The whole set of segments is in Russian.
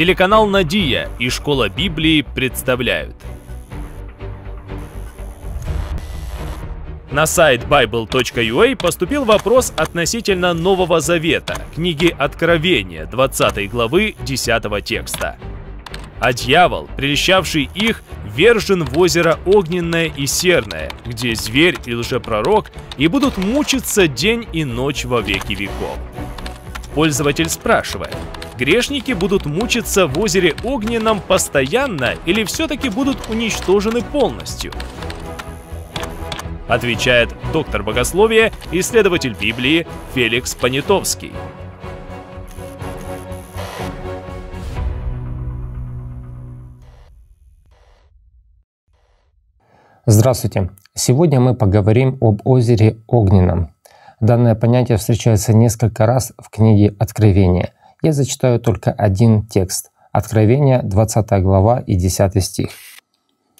Телеканал «Надия» и «Школа Библии» представляют. На сайт bible.ua поступил вопрос относительно Нового Завета, книги Откровения, 20 главы, 10 текста. «А дьявол, прельщавший их, вержен в озеро Огненное и Серное, где зверь и лжепророк, и будут мучиться день и ночь во веки веков». Пользователь спрашивает – Грешники будут мучиться в озере Огненном постоянно или все-таки будут уничтожены полностью? Отвечает доктор богословия, исследователь Библии Феликс Понятовский. Здравствуйте! Сегодня мы поговорим об озере Огненном. Данное понятие встречается несколько раз в книге Откровения – я зачитаю только один текст. Откровение, 20 глава и 10 стих.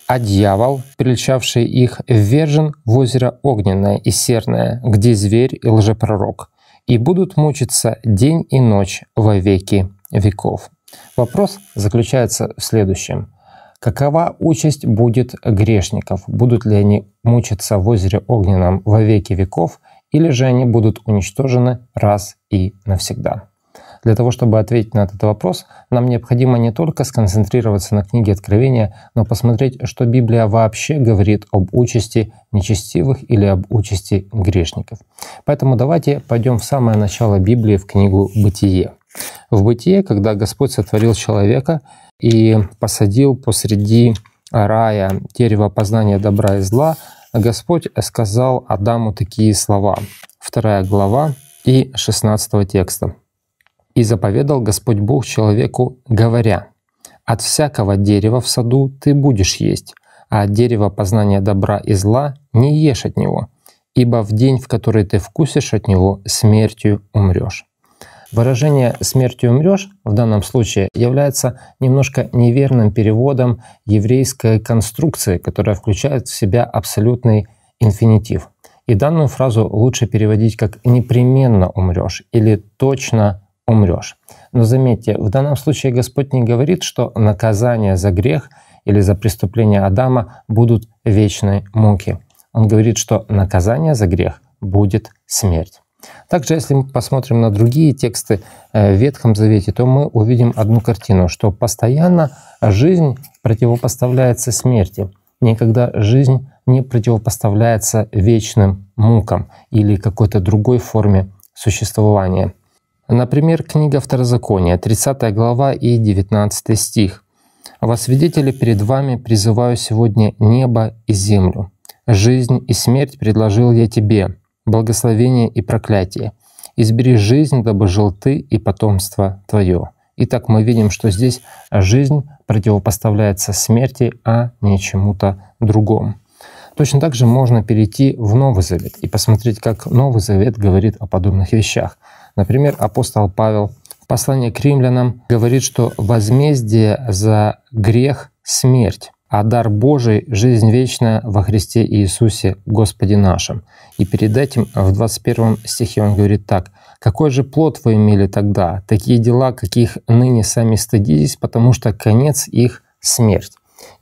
«А дьявол, прельчавший их, ввержен в озеро Огненное и Серное, где зверь и лжепророк, и будут мучиться день и ночь во веки веков». Вопрос заключается в следующем. Какова участь будет грешников? Будут ли они мучиться в озере огненном во веки веков, или же они будут уничтожены раз и навсегда? Для того, чтобы ответить на этот вопрос, нам необходимо не только сконцентрироваться на книге Откровения, но посмотреть, что Библия вообще говорит об участи нечестивых или об участи грешников. Поэтому давайте пойдем в самое начало Библии, в книгу «Бытие». В «Бытие», когда Господь сотворил человека и посадил посреди рая дерево познания добра и зла, Господь сказал Адаму такие слова. Вторая глава и 16 текста. И заповедал Господь Бог человеку, говоря, «От всякого дерева в саду ты будешь есть, а от дерева познания добра и зла не ешь от него, ибо в день, в который ты вкусишь от него, смертью умрешь». Выражение «смертью умрешь» в данном случае является немножко неверным переводом еврейской конструкции, которая включает в себя абсолютный инфинитив. И данную фразу лучше переводить как «непременно умрешь» или «точно умрешь. Но заметьте, в данном случае Господь не говорит, что наказание за грех или за преступление Адама будут вечной муки. Он говорит, что наказание за грех будет смерть. Также, если мы посмотрим на другие тексты э, в Ветхом Завете, то мы увидим одну картину, что постоянно жизнь противопоставляется смерти. Никогда жизнь не противопоставляется вечным мукам или какой-то другой форме существования. Например, книга Второзакония, 30 глава и 19 стих. «Во свидетели перед вами призываю сегодня небо и землю. Жизнь и смерть предложил я тебе, благословение и проклятие. Избери жизнь, дабы жил ты и потомство твое». Итак, мы видим, что здесь жизнь противопоставляется смерти, а не чему-то другому. Точно так же можно перейти в Новый Завет и посмотреть, как Новый Завет говорит о подобных вещах. Например, апостол Павел в послании к римлянам говорит, что возмездие за грех – смерть, а дар Божий – жизнь вечная во Христе Иисусе Господе нашим. И перед этим в 21 стихе он говорит так. «Какой же плод вы имели тогда? Такие дела, каких ныне сами стыдитесь, потому что конец их – смерть».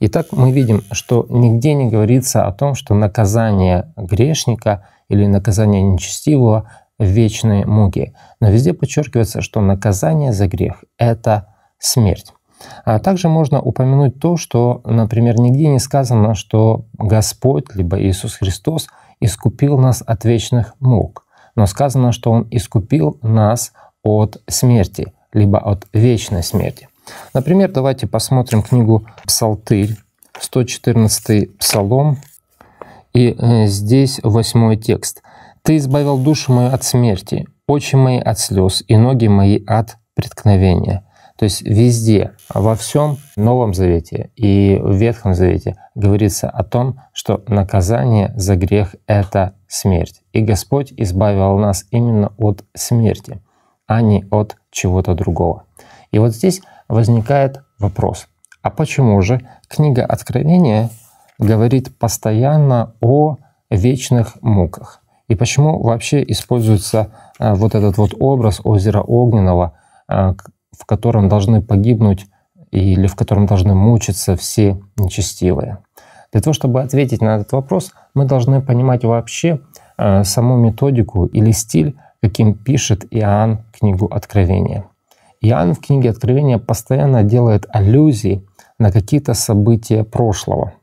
Итак, мы видим, что нигде не говорится о том, что наказание грешника или наказание нечестивого вечные муки. Но везде подчеркивается, что наказание за грех – это смерть. А также можно упомянуть то, что, например, нигде не сказано, что Господь, либо Иисус Христос, искупил нас от вечных мук, но сказано, что Он искупил нас от смерти, либо от вечной смерти. Например, давайте посмотрим книгу «Псалтырь», 114 псалом, и э, здесь восьмой текст – ты избавил душу мою от смерти, очи мои от слез и ноги мои от преткновения. То есть везде, во всем Новом Завете и в Ветхом Завете говорится о том, что наказание за грех — это смерть. И Господь избавил нас именно от смерти, а не от чего-то другого. И вот здесь возникает вопрос, а почему же книга Откровения говорит постоянно о вечных муках? И почему вообще используется э, вот этот вот образ озера Огненного, э, в котором должны погибнуть или в котором должны мучиться все нечестивые? Для того, чтобы ответить на этот вопрос, мы должны понимать вообще э, саму методику или стиль, каким пишет Иоанн книгу Откровения. Иоанн в книге Откровения постоянно делает аллюзии на какие-то события прошлого.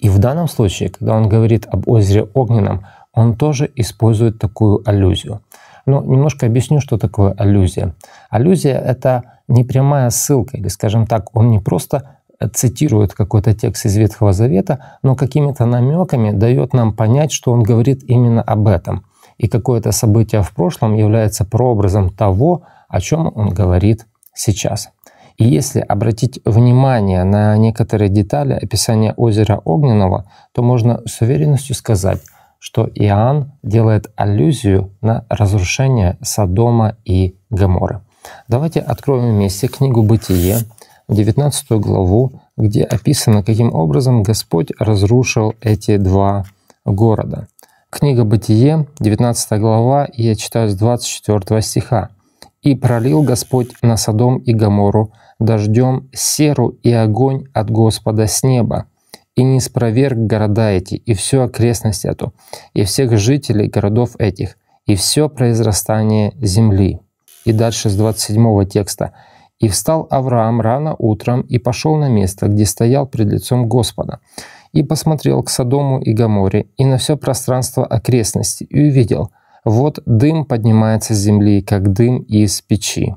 И в данном случае, когда он говорит об озере Огненном, он тоже использует такую аллюзию. Ну, немножко объясню, что такое аллюзия. Аллюзия — это непрямая ссылка, или, скажем так, он не просто цитирует какой-то текст из Ветхого Завета, но какими-то намеками дает нам понять, что он говорит именно об этом. И какое-то событие в прошлом является прообразом того, о чем он говорит сейчас. И если обратить внимание на некоторые детали описания озера Огненного, то можно с уверенностью сказать, что Иоанн делает аллюзию на разрушение Содома и Гаморы. Давайте откроем вместе книгу «Бытие», 19 главу, где описано, каким образом Господь разрушил эти два города. Книга «Бытие», 19 глава, я читаю с 24 стиха. «И пролил Господь на Содом и Гамору дождем серу и огонь от Господа с неба, и не спроверг города эти, и всю окрестность эту, и всех жителей городов этих, и все произрастание земли». И дальше с 27 текста. «И встал Авраам рано утром и пошел на место, где стоял пред лицом Господа, и посмотрел к Содому и Гаморе, и на все пространство окрестности, и увидел, вот дым поднимается с земли, как дым из печи».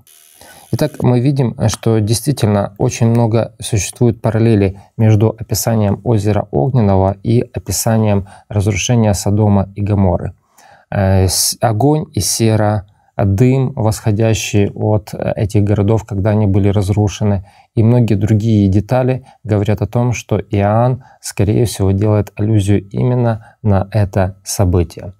Итак, мы видим, что действительно очень много существует параллелей между описанием озера Огненного и описанием разрушения Содома и Гоморы. Э, огонь и сера, э, дым, восходящий от э, этих городов, когда они были разрушены, и многие другие детали говорят о том, что Иоанн, скорее всего, делает аллюзию именно на это событие.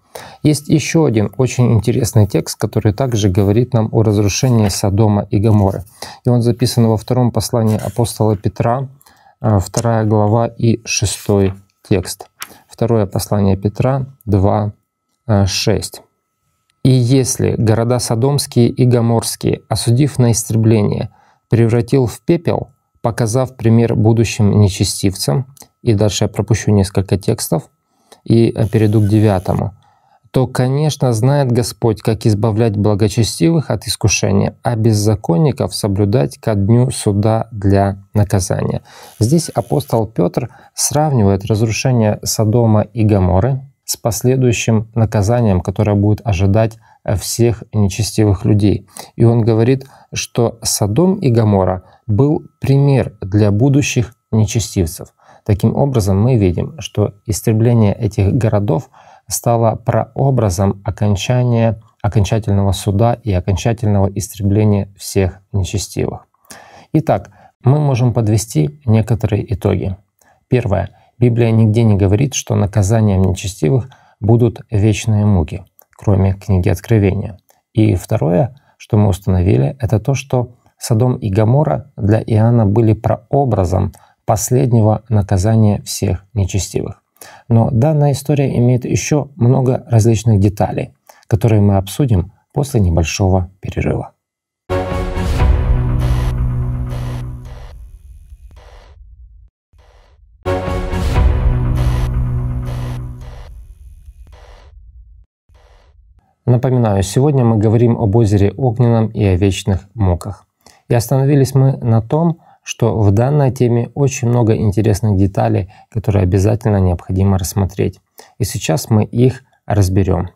Есть еще один очень интересный текст, который также говорит нам о разрушении Содома и Гаморы. И он записан во втором послании апостола Петра, э, вторая глава и шестой текст. Второе послание Петра 2, 6. Э, «И если города Содомские и Гоморские, осудив на истребление, превратил в пепел, показав пример будущим нечестивцам, и дальше я пропущу несколько текстов и перейду к девятому то, конечно, знает Господь, как избавлять благочестивых от искушения, а беззаконников соблюдать ко дню суда для наказания. Здесь апостол Петр сравнивает разрушение Содома и Гаморы с последующим наказанием, которое будет ожидать всех нечестивых людей. И он говорит, что Содом и Гамора был пример для будущих нечестивцев. Таким образом, мы видим, что истребление этих городов – стала прообразом окончания, окончательного суда и окончательного истребления всех нечестивых. Итак, мы можем подвести некоторые итоги. Первое. Библия нигде не говорит, что наказанием нечестивых будут вечные муки, кроме книги Откровения. И второе, что мы установили, это то, что Садом и Гамора для Иоанна были прообразом последнего наказания всех нечестивых. Но данная история имеет еще много различных деталей, которые мы обсудим после небольшого перерыва. Напоминаю, сегодня мы говорим об озере Огненном и о вечных муках. И остановились мы на том, что в данной теме очень много интересных деталей, которые обязательно необходимо рассмотреть. И сейчас мы их разберем.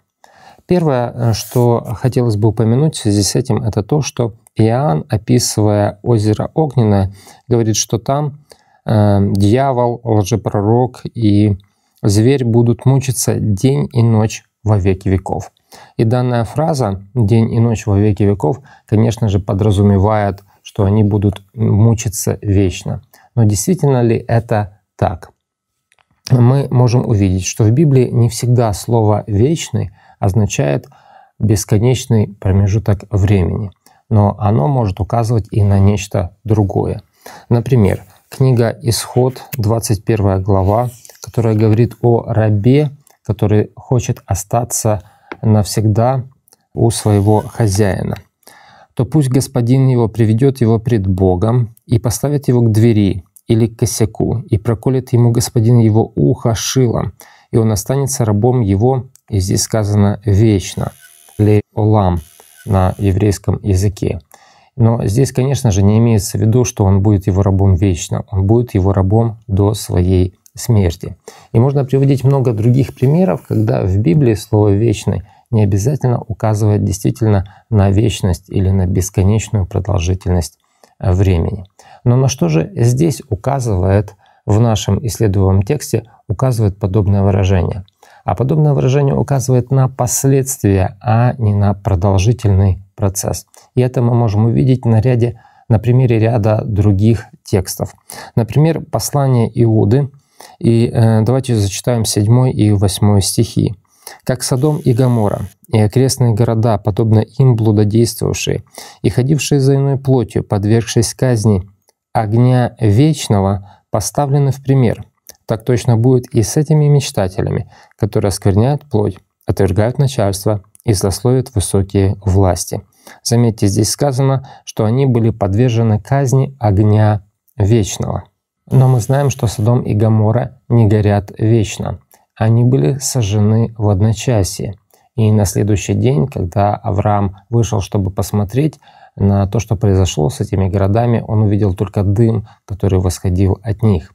Первое, э, что хотелось бы упомянуть в связи с этим, это то, что Иоанн, описывая озеро Огненное, говорит, что там э, дьявол, лжепророк и зверь будут мучиться день и ночь во веки веков. И данная фраза «день и ночь во веки веков», конечно же, подразумевает – что они будут мучиться вечно. Но действительно ли это так? Мы можем увидеть, что в Библии не всегда слово «вечный» означает бесконечный промежуток времени, но оно может указывать и на нечто другое. Например, книга «Исход», 21 глава, которая говорит о рабе, который хочет остаться навсегда у своего хозяина – то пусть господин его приведет его пред Богом и поставит его к двери или к косяку, и проколет ему господин его ухо шилом, и он останется рабом его, и здесь сказано «вечно», «ле олам» на еврейском языке. Но здесь, конечно же, не имеется в виду, что он будет его рабом вечно, он будет его рабом до своей смерти. И можно приводить много других примеров, когда в Библии слово «вечный» не обязательно указывает действительно на вечность или на бесконечную продолжительность э, времени. Но на что же здесь указывает в нашем исследуемом тексте указывает подобное выражение? А подобное выражение указывает на последствия, а не на продолжительный процесс. И это мы можем увидеть на ряде на примере ряда других текстов. Например, послание Иуды. И э, давайте зачитаем 7 и 8 стихи как Содом и Гамора, и окрестные города, подобно им блудодействовавшие, и ходившие за иной плотью, подвергшись казни огня вечного, поставлены в пример. Так точно будет и с этими мечтателями, которые оскверняют плоть, отвергают начальство и злословят высокие власти. Заметьте, здесь сказано, что они были подвержены казни огня вечного. Но мы знаем, что Содом и Гамора не горят вечно они были сожжены в одночасье. И на следующий день, когда Авраам вышел, чтобы посмотреть на то, что произошло с этими городами, он увидел только дым, который восходил от них.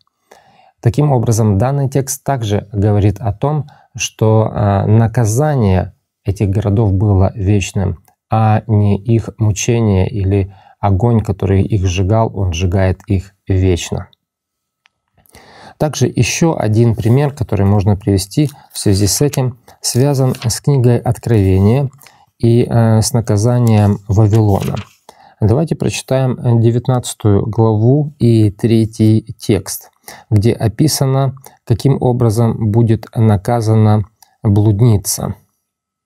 Таким образом, данный текст также говорит о том, что а, наказание этих городов было вечным, а не их мучение или огонь, который их сжигал, он сжигает их вечно. Также еще один пример, который можно привести в связи с этим, связан с книгой Откровения и э, с наказанием Вавилона. Давайте прочитаем 19 главу и третий текст, где описано, каким образом будет наказана блудница.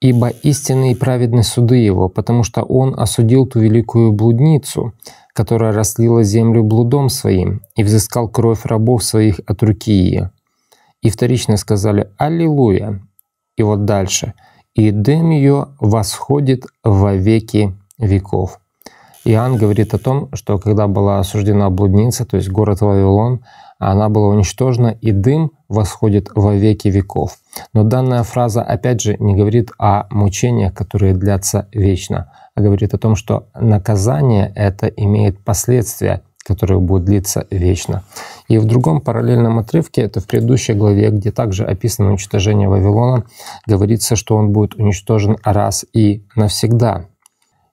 «Ибо истинные и праведны суды его, потому что он осудил ту великую блудницу, которая раслила землю блудом своим, и взыскал кровь рабов своих от руки ее. И вторично сказали «Аллилуйя». И вот дальше. «И дым ее восходит во веки веков». Иоанн говорит о том, что когда была осуждена блудница, то есть город Вавилон, а она была уничтожена, и дым восходит во веки веков. Но данная фраза, опять же, не говорит о мучениях, которые длятся вечно, а говорит о том, что наказание это имеет последствия, которые будут длиться вечно. И в другом параллельном отрывке, это в предыдущей главе, где также описано уничтожение Вавилона, говорится, что он будет уничтожен раз и навсегда.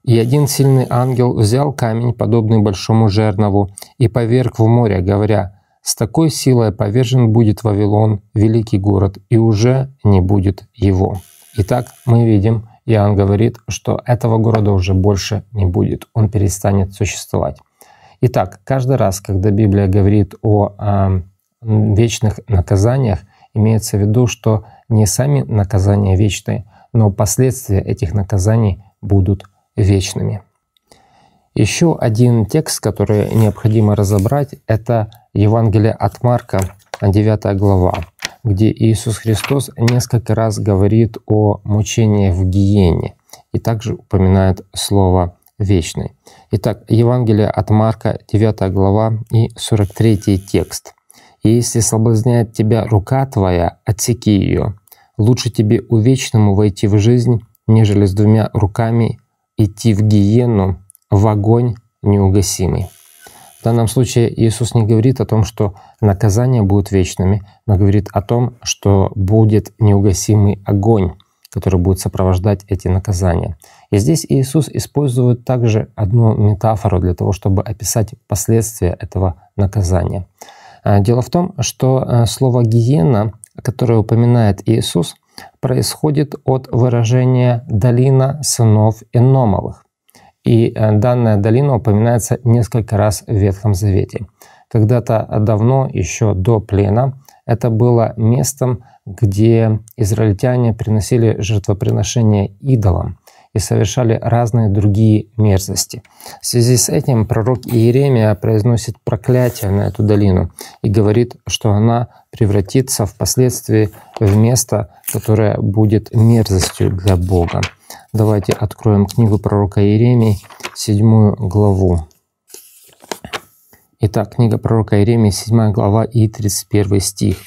И один сильный ангел взял камень, подобный большому жернову, и поверг в море, говоря, с такой силой повержен будет Вавилон, великий город, и уже не будет его. Итак, мы видим, Иоанн говорит, что этого города уже больше не будет, он перестанет существовать. Итак, каждый раз, когда Библия говорит о, о а, вечных наказаниях, имеется в виду, что не сами наказания вечные, но последствия этих наказаний будут вечными. Еще один текст, который необходимо разобрать, это Евангелие от Марка, 9 глава, где Иисус Христос несколько раз говорит о мучении в гиене и также упоминает слово «вечный». Итак, Евангелие от Марка, 9 глава и 43 текст. если соблазняет тебя рука твоя, отсеки ее. Лучше тебе у вечному войти в жизнь, нежели с двумя руками идти в гиену, в огонь неугасимый». В данном случае Иисус не говорит о том, что наказания будут вечными, но говорит о том, что будет неугасимый огонь, который будет сопровождать эти наказания. И здесь Иисус использует также одну метафору для того, чтобы описать последствия этого наказания. А, дело в том, что а, слово «гиена», которое упоминает Иисус, происходит от выражения «долина сынов Эномовых». И э, данная долина упоминается несколько раз в Ветхом Завете. Когда-то давно, еще до плена, это было местом, где израильтяне приносили жертвоприношения идолам и совершали разные другие мерзости. В связи с этим пророк Иеремия произносит проклятие на эту долину и говорит, что она превратится впоследствии в место, которое будет мерзостью для Бога. Давайте откроем книгу пророка Иеремии, седьмую главу. Итак, книга пророка Иеремии, 7 глава и 31 стих.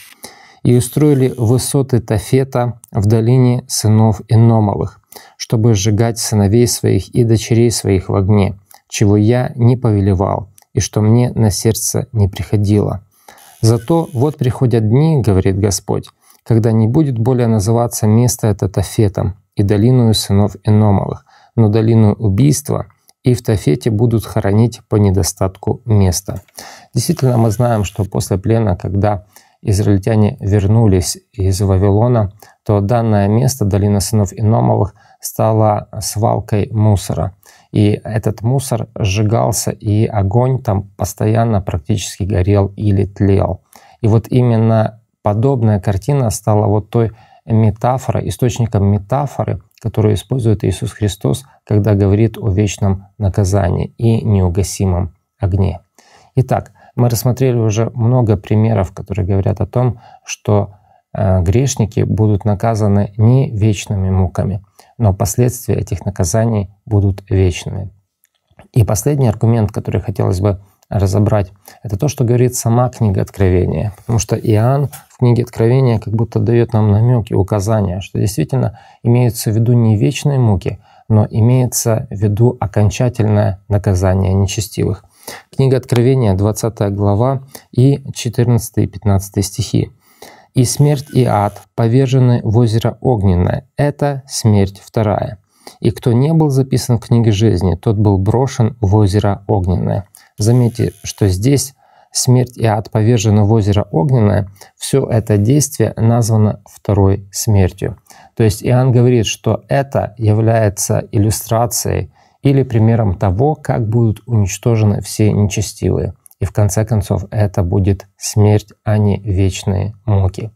«И устроили высоты Тафета в долине сынов Иномовых, чтобы сжигать сыновей своих и дочерей своих в огне, чего я не повелевал, и что мне на сердце не приходило. Зато вот приходят дни, — говорит Господь, — когда не будет более называться место это Тафетом, и долину сынов Эномовых, но долину убийства и в Тафете будут хоронить по недостатку места. Действительно, мы знаем, что после плена, когда израильтяне вернулись из Вавилона, то данное место, долина сынов Иномовых, стала свалкой мусора. И этот мусор сжигался, и огонь там постоянно практически горел или тлел. И вот именно подобная картина стала вот той метафора, источником метафоры, которую использует Иисус Христос, когда говорит о вечном наказании и неугасимом огне. Итак, мы рассмотрели уже много примеров, которые говорят о том, что э, грешники будут наказаны не вечными муками, но последствия этих наказаний будут вечными. И последний аргумент, который хотелось бы разобрать, это то, что говорит сама книга Откровения. Потому что Иоанн книге Откровения как будто дает нам намеки, указания, что действительно имеются в виду не вечные муки, но имеется в виду окончательное наказание нечестивых. Книга Откровения, 20 глава и 14 и 15 стихи. «И смерть и ад повержены в озеро Огненное, это смерть вторая. И кто не был записан в книге жизни, тот был брошен в озеро Огненное». Заметьте, что здесь смерть и ад повержены в озеро Огненное, все это действие названо второй смертью. То есть Иоанн говорит, что это является иллюстрацией или примером того, как будут уничтожены все нечестивые. И в конце концов это будет смерть, а не вечные муки.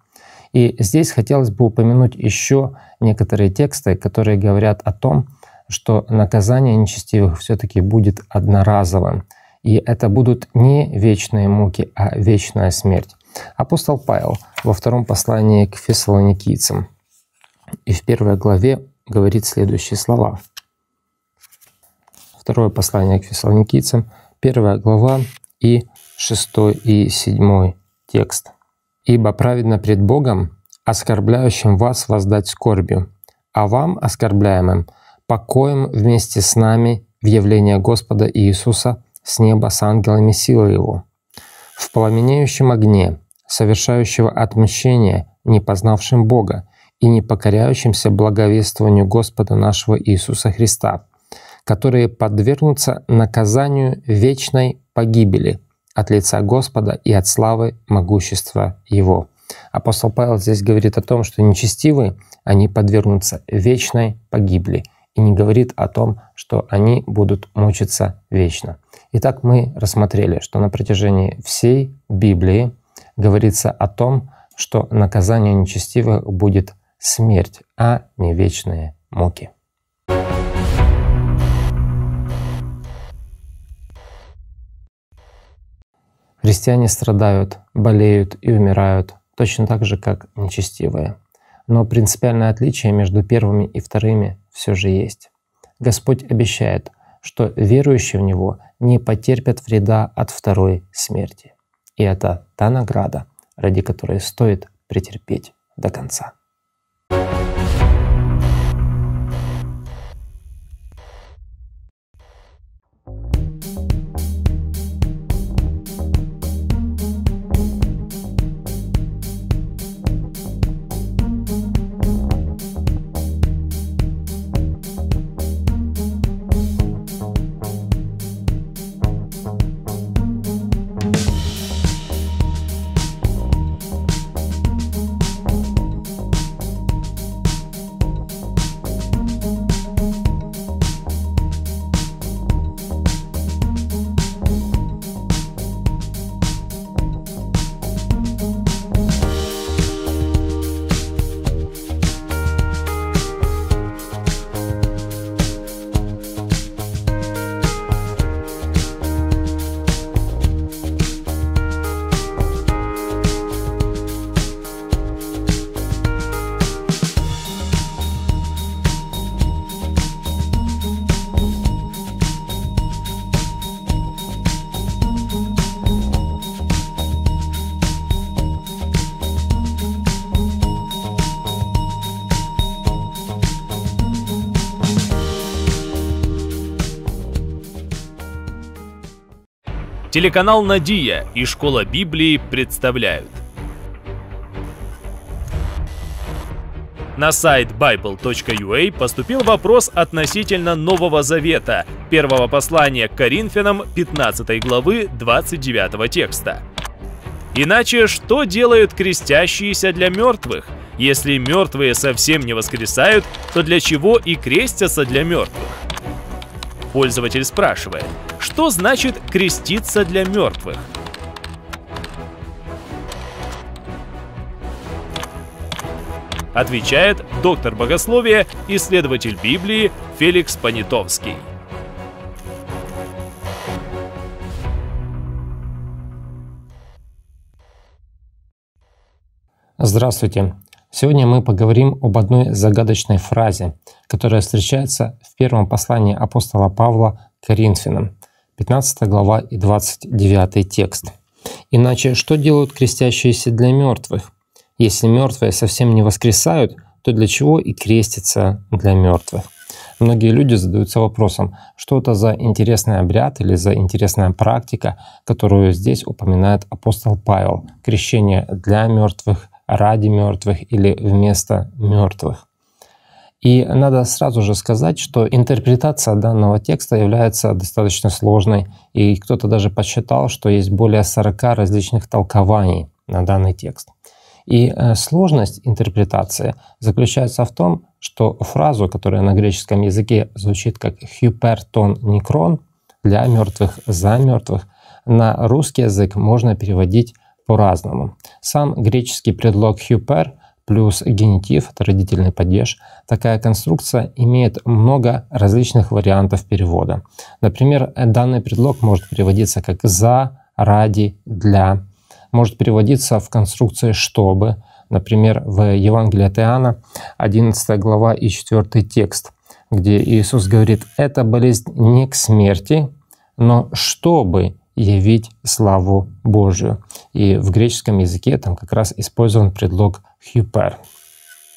И здесь хотелось бы упомянуть еще некоторые тексты, которые говорят о том, что наказание нечестивых все-таки будет одноразовым. И это будут не вечные муки, а вечная смерть. Апостол Павел во втором послании к фессалоникийцам и в первой главе говорит следующие слова. Второе послание к фессалоникийцам, первая глава и 6 и 7 текст. «Ибо праведно пред Богом, оскорбляющим вас воздать скорбью, а вам, оскорбляемым, покоем вместе с нами в явление Господа Иисуса – с неба с ангелами силы его, в пламенеющем огне, совершающего отмщение, не познавшим Бога и не покоряющимся благовествованию Господа нашего Иисуса Христа, которые подвергнутся наказанию вечной погибели от лица Господа и от славы могущества Его. Апостол Павел здесь говорит о том, что нечестивые, они подвергнутся вечной погибели, и не говорит о том, что они будут мучиться вечно. Итак, мы рассмотрели, что на протяжении всей Библии говорится о том, что наказание нечестивых будет смерть, а не вечные муки. Христиане страдают, болеют и умирают, точно так же, как нечестивые. Но принципиальное отличие между первыми и вторыми все же есть. Господь обещает, что верующие в Него не потерпят вреда от второй смерти. И это та награда, ради которой стоит претерпеть до конца. Телеканал «Надия» и «Школа Библии» представляют. На сайт bible.ua поступил вопрос относительно Нового Завета, первого послания к Коринфянам 15 главы 29 текста. Иначе что делают крестящиеся для мертвых? Если мертвые совсем не воскресают, то для чего и крестятся для мертвых? Пользователь спрашивает, что значит креститься для мертвых? Отвечает доктор богословия, исследователь Библии Феликс Понятовский. Здравствуйте. Сегодня мы поговорим об одной загадочной фразе, которая встречается в первом послании апостола Павла к Коринфянам, 15 глава и 29 текст. «Иначе что делают крестящиеся для мертвых? Если мертвые совсем не воскресают, то для чего и креститься для мертвых?» Многие люди задаются вопросом, что это за интересный обряд или за интересная практика, которую здесь упоминает апостол Павел – крещение для мертвых – ради мертвых или вместо мертвых. И надо сразу же сказать, что интерпретация данного текста является достаточно сложной, и кто-то даже посчитал, что есть более 40 различных толкований на данный текст. И э, сложность интерпретации заключается в том, что фразу, которая на греческом языке звучит как «хюпертон некрон» для мертвых, за мертвых, на русский язык можно переводить по-разному. Сам греческий предлог «хюпер» плюс генитив, это родительный падеж, такая конструкция имеет много различных вариантов перевода. Например, данный предлог может переводиться как «за», «ради», «для», может переводиться в конструкции «чтобы», например, в Евангелии от Иоанна, 11 глава и 4 текст, где Иисус говорит эта болезнь не к смерти, но чтобы явить славу Божию. И в греческом языке там как раз использован предлог «хюпер».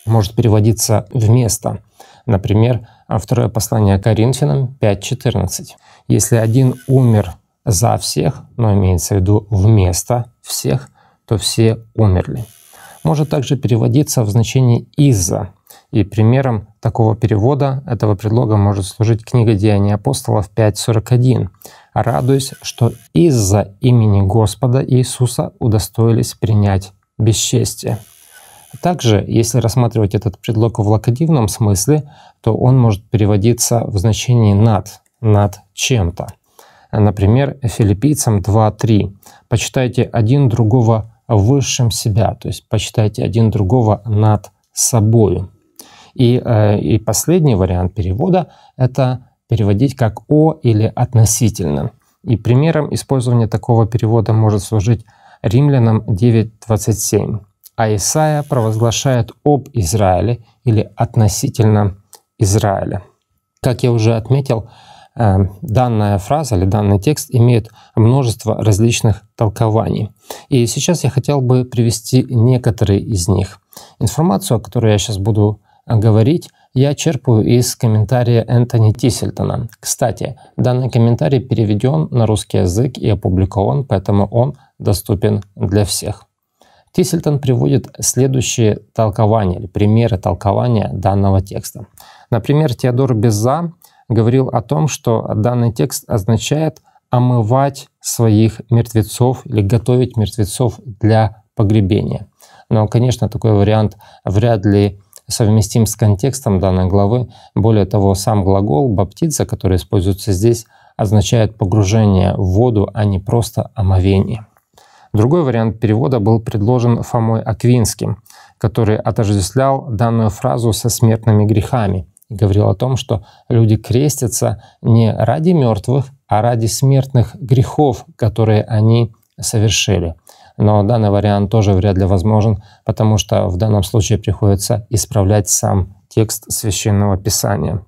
Может переводиться «вместо». Например, а второе послание Коринфянам 5.14. «Если один умер за всех, но имеется в виду вместо всех, то все умерли». Может также переводиться в значении «из-за». И примером такого перевода этого предлога может служить книга «Деяния апостолов» 5.41, радуясь, что из-за имени Господа Иисуса удостоились принять бесчестие. Также, если рассматривать этот предлог в локативном смысле, то он может переводиться в значении «над», «над чем-то». Например, филиппийцам 2.3 «Почитайте один другого высшим себя», то есть «почитайте один другого над собою». И, э, и последний вариант перевода — это переводить как «о» или «относительно». И примером использования такого перевода может служить Римлянам 9.27. А Исаия провозглашает об Израиле или относительно Израиля. Как я уже отметил, э, данная фраза или данный текст имеет множество различных толкований. И сейчас я хотел бы привести некоторые из них. Информацию, о которой я сейчас буду э, говорить, я черпаю из комментария Энтони Тисельтона. Кстати, данный комментарий переведен на русский язык и опубликован, поэтому он доступен для всех. Тисельтон приводит следующие толкования или примеры толкования данного текста. Например, Теодор Беза говорил о том, что данный текст означает омывать своих мертвецов или готовить мертвецов для погребения. Но, конечно, такой вариант вряд ли совместим с контекстом данной главы. Более того, сам глагол «баптица», который используется здесь, означает погружение в воду, а не просто омовение. Другой вариант перевода был предложен Фомой Аквинским, который отождествлял данную фразу со смертными грехами и говорил о том, что люди крестятся не ради мертвых, а ради смертных грехов, которые они совершили – но данный вариант тоже вряд ли возможен, потому что в данном случае приходится исправлять сам текст священного писания.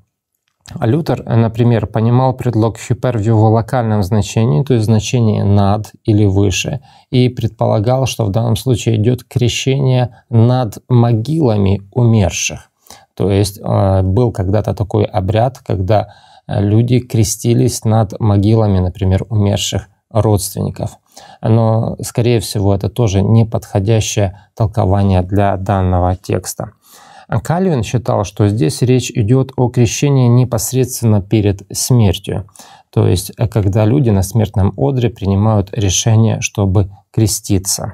А Лютер, например, понимал предлог «hyper» в его локальном значении, то есть значении «над» или «выше», и предполагал, что в данном случае идет крещение над могилами умерших. То есть э, был когда-то такой обряд, когда э, люди крестились над могилами, например, умерших родственников но, скорее всего, это тоже неподходящее толкование для данного текста. Кальвин считал, что здесь речь идет о крещении непосредственно перед смертью, то есть э, когда люди на смертном одре принимают решение, чтобы креститься.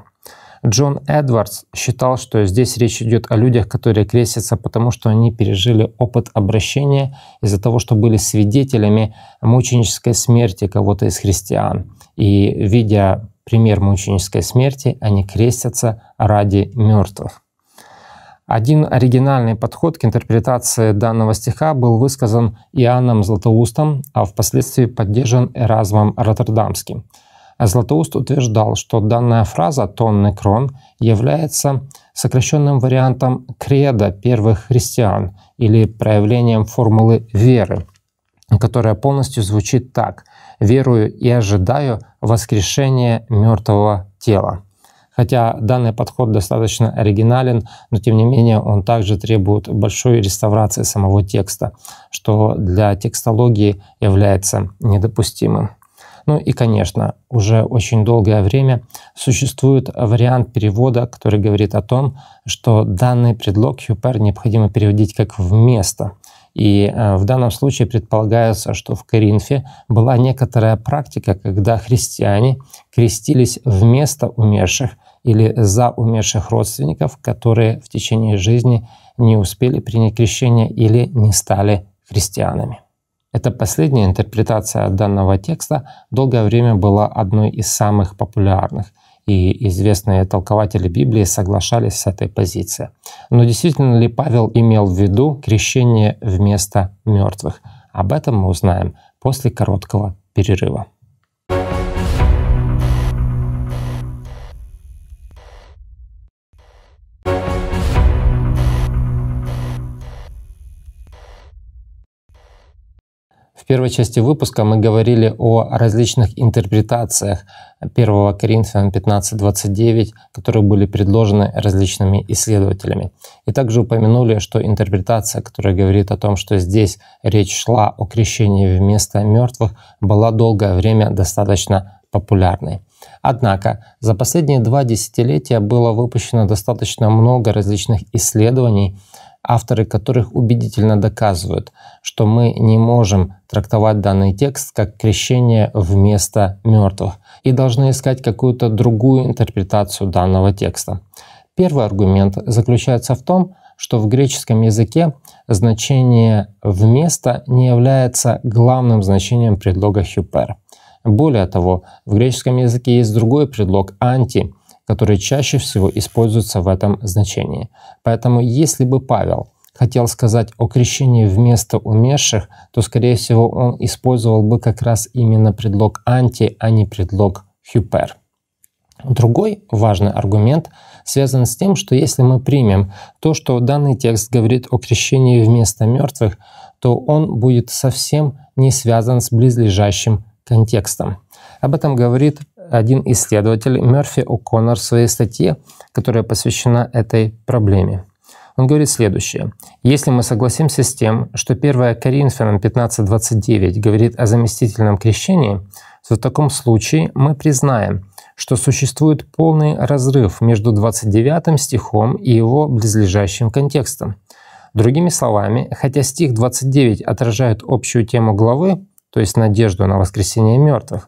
Джон Эдвардс считал, что здесь речь идет о людях, которые крестятся, потому что они пережили опыт обращения из-за того, что были свидетелями мученической смерти кого-то из христиан. И, видя пример мученической смерти, они крестятся ради мертвых. Один оригинальный подход к интерпретации данного стиха был высказан Иоанном Златоустом, а впоследствии поддержан Эразмом Роттердамским. Златоуст утверждал, что данная фраза "тонный крон» является сокращенным вариантом креда первых христиан или проявлением формулы веры, которая полностью звучит так – верую и ожидаю воскрешения мертвого тела. Хотя данный подход достаточно оригинален, но тем не менее он также требует большой реставрации самого текста, что для текстологии является недопустимым. Ну и, конечно, уже очень долгое время существует вариант перевода, который говорит о том, что данный предлог «юпер» необходимо переводить как «вместо», и э, в данном случае предполагается, что в Коринфе была некоторая практика, когда христиане крестились вместо умерших или за умерших родственников, которые в течение жизни не успели принять крещение или не стали христианами. Эта последняя интерпретация данного текста долгое время была одной из самых популярных, и известные толкователи Библии соглашались с этой позицией. Но действительно ли Павел имел в виду крещение вместо мертвых? Об этом мы узнаем после короткого перерыва. первой части выпуска мы говорили о различных интерпретациях 1 Коринфянам 15.29, которые были предложены различными исследователями. И также упомянули, что интерпретация, которая говорит о том, что здесь речь шла о крещении вместо мертвых, была долгое время достаточно популярной. Однако за последние два десятилетия было выпущено достаточно много различных исследований, авторы которых убедительно доказывают, что мы не можем трактовать данный текст как крещение вместо мертвых и должны искать какую-то другую интерпретацию данного текста. Первый аргумент заключается в том, что в греческом языке значение «вместо» не является главным значением предлога «хюпер». Более того, в греческом языке есть другой предлог «анти», которые чаще всего используются в этом значении. Поэтому если бы Павел хотел сказать о крещении вместо умерших, то, скорее всего, он использовал бы как раз именно предлог «анти», а не предлог «хюпер». Другой важный аргумент связан с тем, что если мы примем то, что данный текст говорит о крещении вместо мертвых, то он будет совсем не связан с близлежащим контекстом. Об этом говорит один исследователь, Мерфи О'Коннор, в своей статье, которая посвящена этой проблеме. Он говорит следующее. Если мы согласимся с тем, что 1 Коринфянам 15.29 говорит о заместительном крещении, то в таком случае мы признаем, что существует полный разрыв между 29 стихом и его близлежащим контекстом. Другими словами, хотя стих 29 отражает общую тему главы, то есть надежду на воскресение мертвых,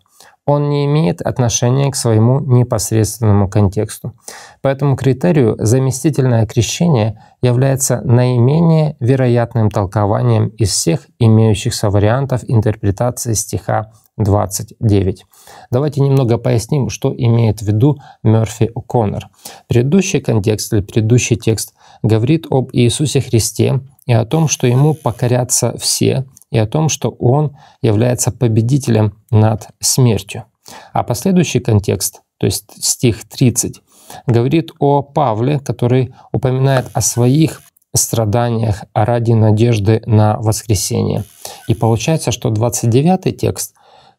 он не имеет отношения к своему непосредственному контексту. По этому критерию заместительное крещение является наименее вероятным толкованием из всех имеющихся вариантов интерпретации стиха 29. Давайте немного поясним, что имеет в виду Мерфи О'Коннор. Предыдущий контекст или предыдущий текст говорит об Иисусе Христе и о том, что ему покорятся все, и о том, что он является победителем над смертью. А последующий контекст, то есть стих 30, говорит о Павле, который упоминает о своих страданиях ради надежды на воскресение. И получается, что 29 текст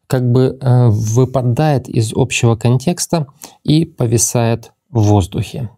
как бы э, выпадает из общего контекста и повисает в воздухе.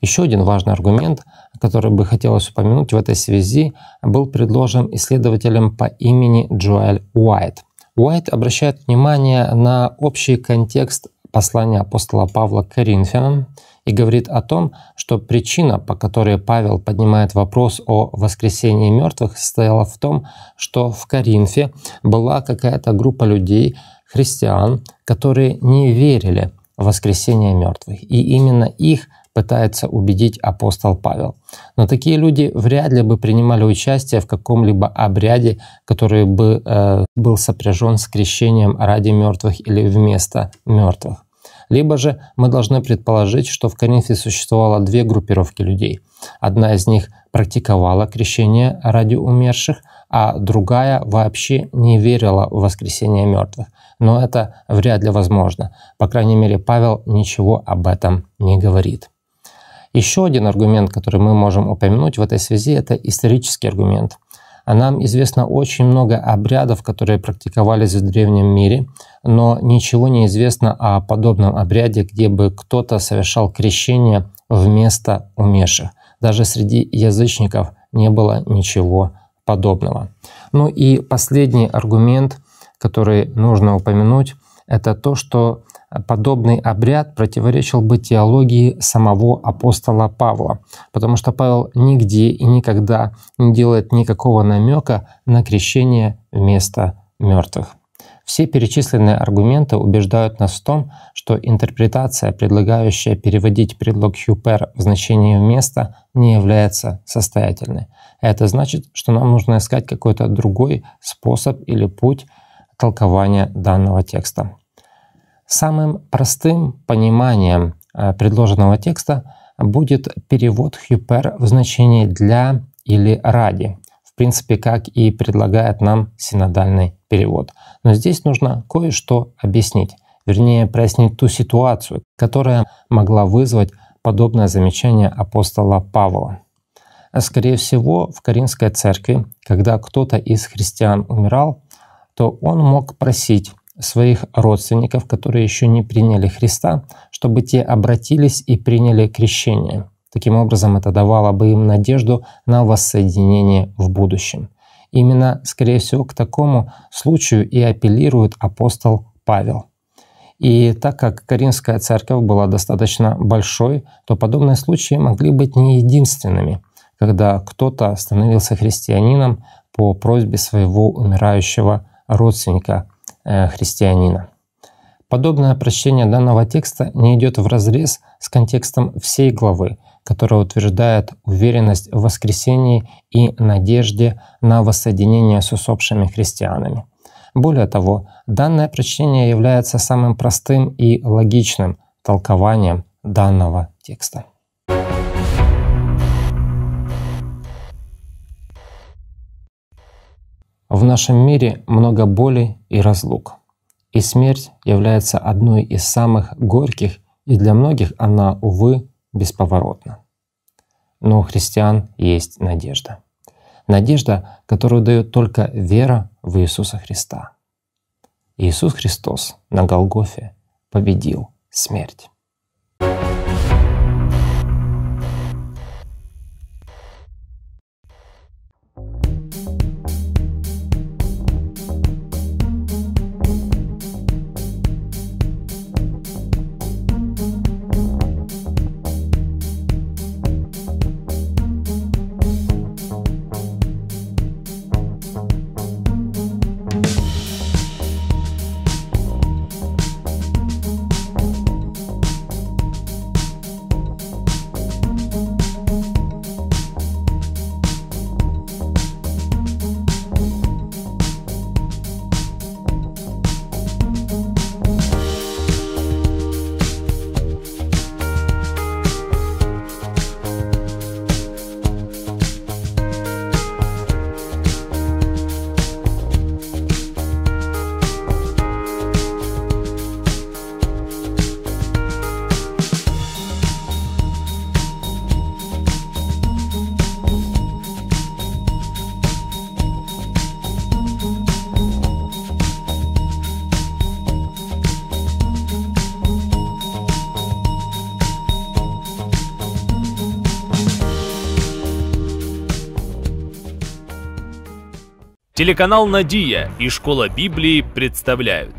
Еще один важный аргумент который бы хотелось упомянуть в этой связи, был предложен исследователем по имени Джоэль Уайт. Уайт обращает внимание на общий контекст послания апостола Павла к Коринфянам и говорит о том, что причина, по которой Павел поднимает вопрос о воскресении мертвых, состояла в том, что в Коринфе была какая-то группа людей, христиан, которые не верили в воскресение мертвых. И именно их – пытается убедить апостол Павел. Но такие люди вряд ли бы принимали участие в каком-либо обряде, который бы э, был сопряжен с крещением ради мертвых или вместо мертвых. Либо же мы должны предположить, что в Коринфе существовало две группировки людей. Одна из них практиковала крещение ради умерших, а другая вообще не верила в воскресение мертвых. Но это вряд ли возможно. По крайней мере, Павел ничего об этом не говорит. Еще один аргумент, который мы можем упомянуть в этой связи, это исторический аргумент. А нам известно очень много обрядов, которые практиковались в древнем мире, но ничего не известно о подобном обряде, где бы кто-то совершал крещение вместо умерших. Даже среди язычников не было ничего подобного. Ну и последний аргумент, который нужно упомянуть, это то, что подобный обряд противоречил бы теологии самого апостола Павла, потому что Павел нигде и никогда не делает никакого намека на крещение вместо мертвых. Все перечисленные аргументы убеждают нас в том, что интерпретация, предлагающая переводить предлог «хюпер» в значение «вместо», не является состоятельной. Это значит, что нам нужно искать какой-то другой способ или путь толкования данного текста. Самым простым пониманием э, предложенного текста будет перевод hyper в значении «для» или «ради», в принципе, как и предлагает нам синодальный перевод. Но здесь нужно кое-что объяснить, вернее, прояснить ту ситуацию, которая могла вызвать подобное замечание апостола Павла. Скорее всего, в Каринской церкви, когда кто-то из христиан умирал, то он мог просить своих родственников, которые еще не приняли Христа, чтобы те обратились и приняли крещение. Таким образом, это давало бы им надежду на воссоединение в будущем. Именно, скорее всего, к такому случаю и апеллирует апостол Павел. И так как Каринская церковь была достаточно большой, то подобные случаи могли быть не единственными, когда кто-то становился христианином по просьбе своего умирающего родственника – Э, христианина. Подобное прочтение данного текста не идет в разрез с контекстом всей главы, которая утверждает уверенность в воскресении и надежде на воссоединение с усопшими христианами. Более того, данное прочтение является самым простым и логичным толкованием данного текста. В нашем мире много боли и разлук. И смерть является одной из самых горьких, и для многих она, увы, бесповоротна. Но у христиан есть надежда. Надежда, которую дает только вера в Иисуса Христа. Иисус Христос на Голгофе победил смерть. Телеканал «Надия» и «Школа Библии» представляют.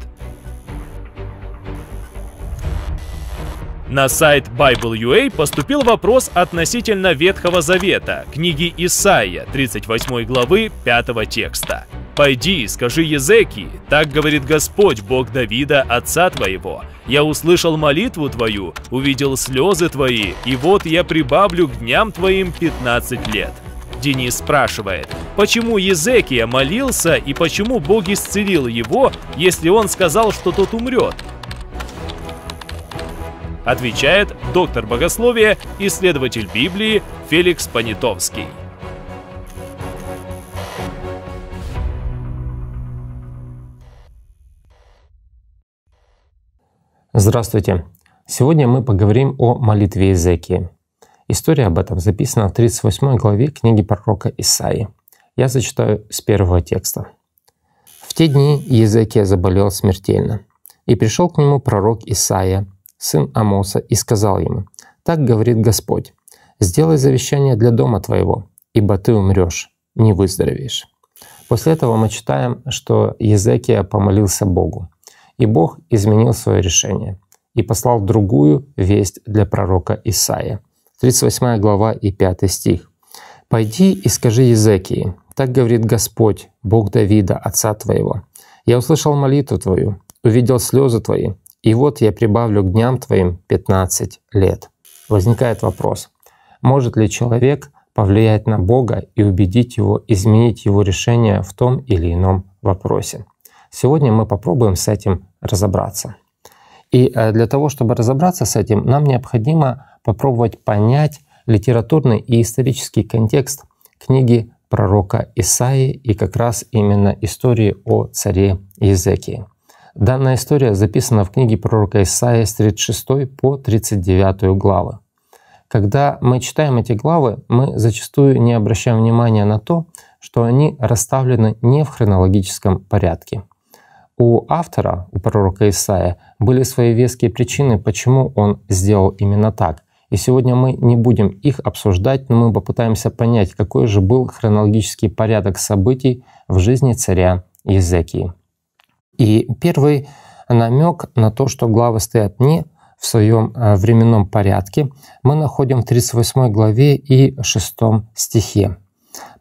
На сайт Bible.ua поступил вопрос относительно Ветхого Завета, книги Исаия, 38 главы, 5 текста. «Пойди и скажи Езеки, так говорит Господь, Бог Давида, отца твоего. Я услышал молитву твою, увидел слезы твои, и вот я прибавлю к дням твоим 15 лет». Денис спрашивает, почему Езекия молился и почему Бог исцелил его, если он сказал, что тот умрет? Отвечает доктор богословия, исследователь Библии Феликс Понятовский. Здравствуйте! Сегодня мы поговорим о молитве Езекии. История об этом записана в 38 главе книги пророка Исаи. Я зачитаю с первого текста. «В те дни Езекия заболел смертельно, и пришел к нему пророк Исаия, сын Амоса, и сказал ему, «Так говорит Господь, сделай завещание для дома твоего, ибо ты умрешь, не выздоровеешь». После этого мы читаем, что Езекия помолился Богу, и Бог изменил свое решение и послал другую весть для пророка Исаия – 38 глава и 5 стих. «Пойди и скажи Езекии, так говорит Господь, Бог Давида, отца твоего. Я услышал молитву твою, увидел слезы твои, и вот я прибавлю к дням твоим 15 лет». Возникает вопрос, может ли человек повлиять на Бога и убедить его изменить его решение в том или ином вопросе? Сегодня мы попробуем с этим разобраться. И э, для того, чтобы разобраться с этим, нам необходимо попробовать понять литературный и исторический контекст книги пророка Исаи и как раз именно истории о царе Иезекии. Данная история записана в книге пророка Исаия с 36 по 39 главы. Когда мы читаем эти главы, мы зачастую не обращаем внимания на то, что они расставлены не в хронологическом порядке. У автора, у пророка Исаия, были свои веские причины, почему он сделал именно так – и сегодня мы не будем их обсуждать, но мы попытаемся понять, какой же был хронологический порядок событий в жизни царя Езекии. И первый намек на то, что главы стоят не в своем э, временном порядке, мы находим в 38 главе и 6 стихе.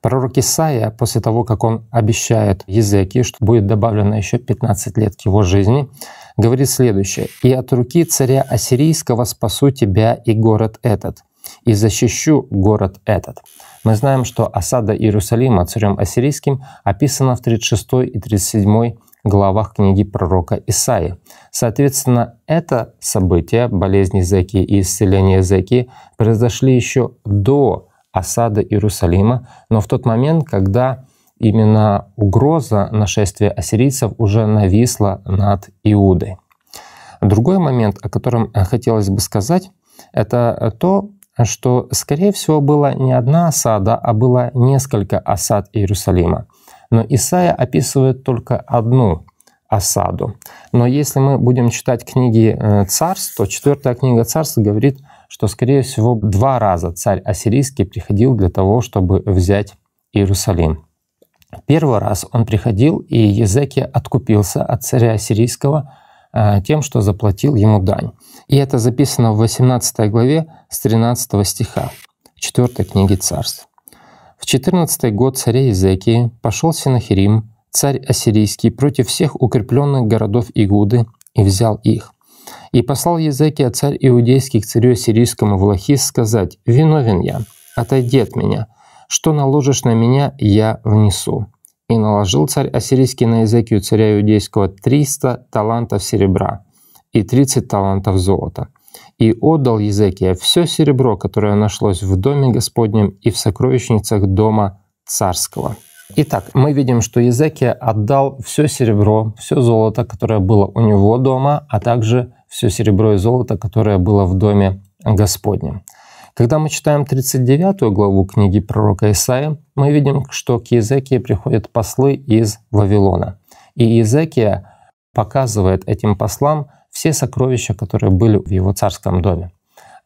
Пророк Исаия, после того, как он обещает Езекии, что будет добавлено еще 15 лет к его жизни, говорит следующее. «И от руки царя Ассирийского спасу тебя и город этот, и защищу город этот». Мы знаем, что осада Иерусалима царем Ассирийским описана в 36 и 37 главах книги пророка Исаи. Соответственно, это событие, болезни языки и исцеление языки произошли еще до осады Иерусалима, но в тот момент, когда именно угроза нашествия ассирийцев уже нависла над Иудой. Другой момент, о котором э, хотелось бы сказать, это то, что, скорее всего, была не одна осада, а было несколько осад Иерусалима. Но Исаия описывает только одну осаду. Но если мы будем читать книги э, царств, то четвертая книга царств говорит, что, скорее всего, два раза царь ассирийский приходил для того, чтобы взять Иерусалим. Первый раз он приходил, и Езекия откупился от царя сирийского э, тем, что заплатил ему дань. И это записано в 18 главе с 13 стиха 4 книги царств. В 14 год царя Езекии пошел Синахирим, царь ассирийский, против всех укрепленных городов Игуды и взял их. И послал Езекия царь иудейский к царю ассирийскому в Лахис сказать «Виновен я, отойди от меня, что наложишь на меня, я внесу». И наложил царь ассирийский на Иезекию царя иудейского 300 талантов серебра и 30 талантов золота. И отдал Езекия все серебро, которое нашлось в доме Господнем и в сокровищницах дома царского. Итак, мы видим, что Езекия отдал все серебро, все золото, которое было у него дома, а также все серебро и золото, которое было в доме Господнем. Когда мы читаем 39 главу книги пророка Исаия, мы видим, что к Иезекии приходят послы из Вавилона. И Иезекия показывает этим послам все сокровища, которые были в его царском доме.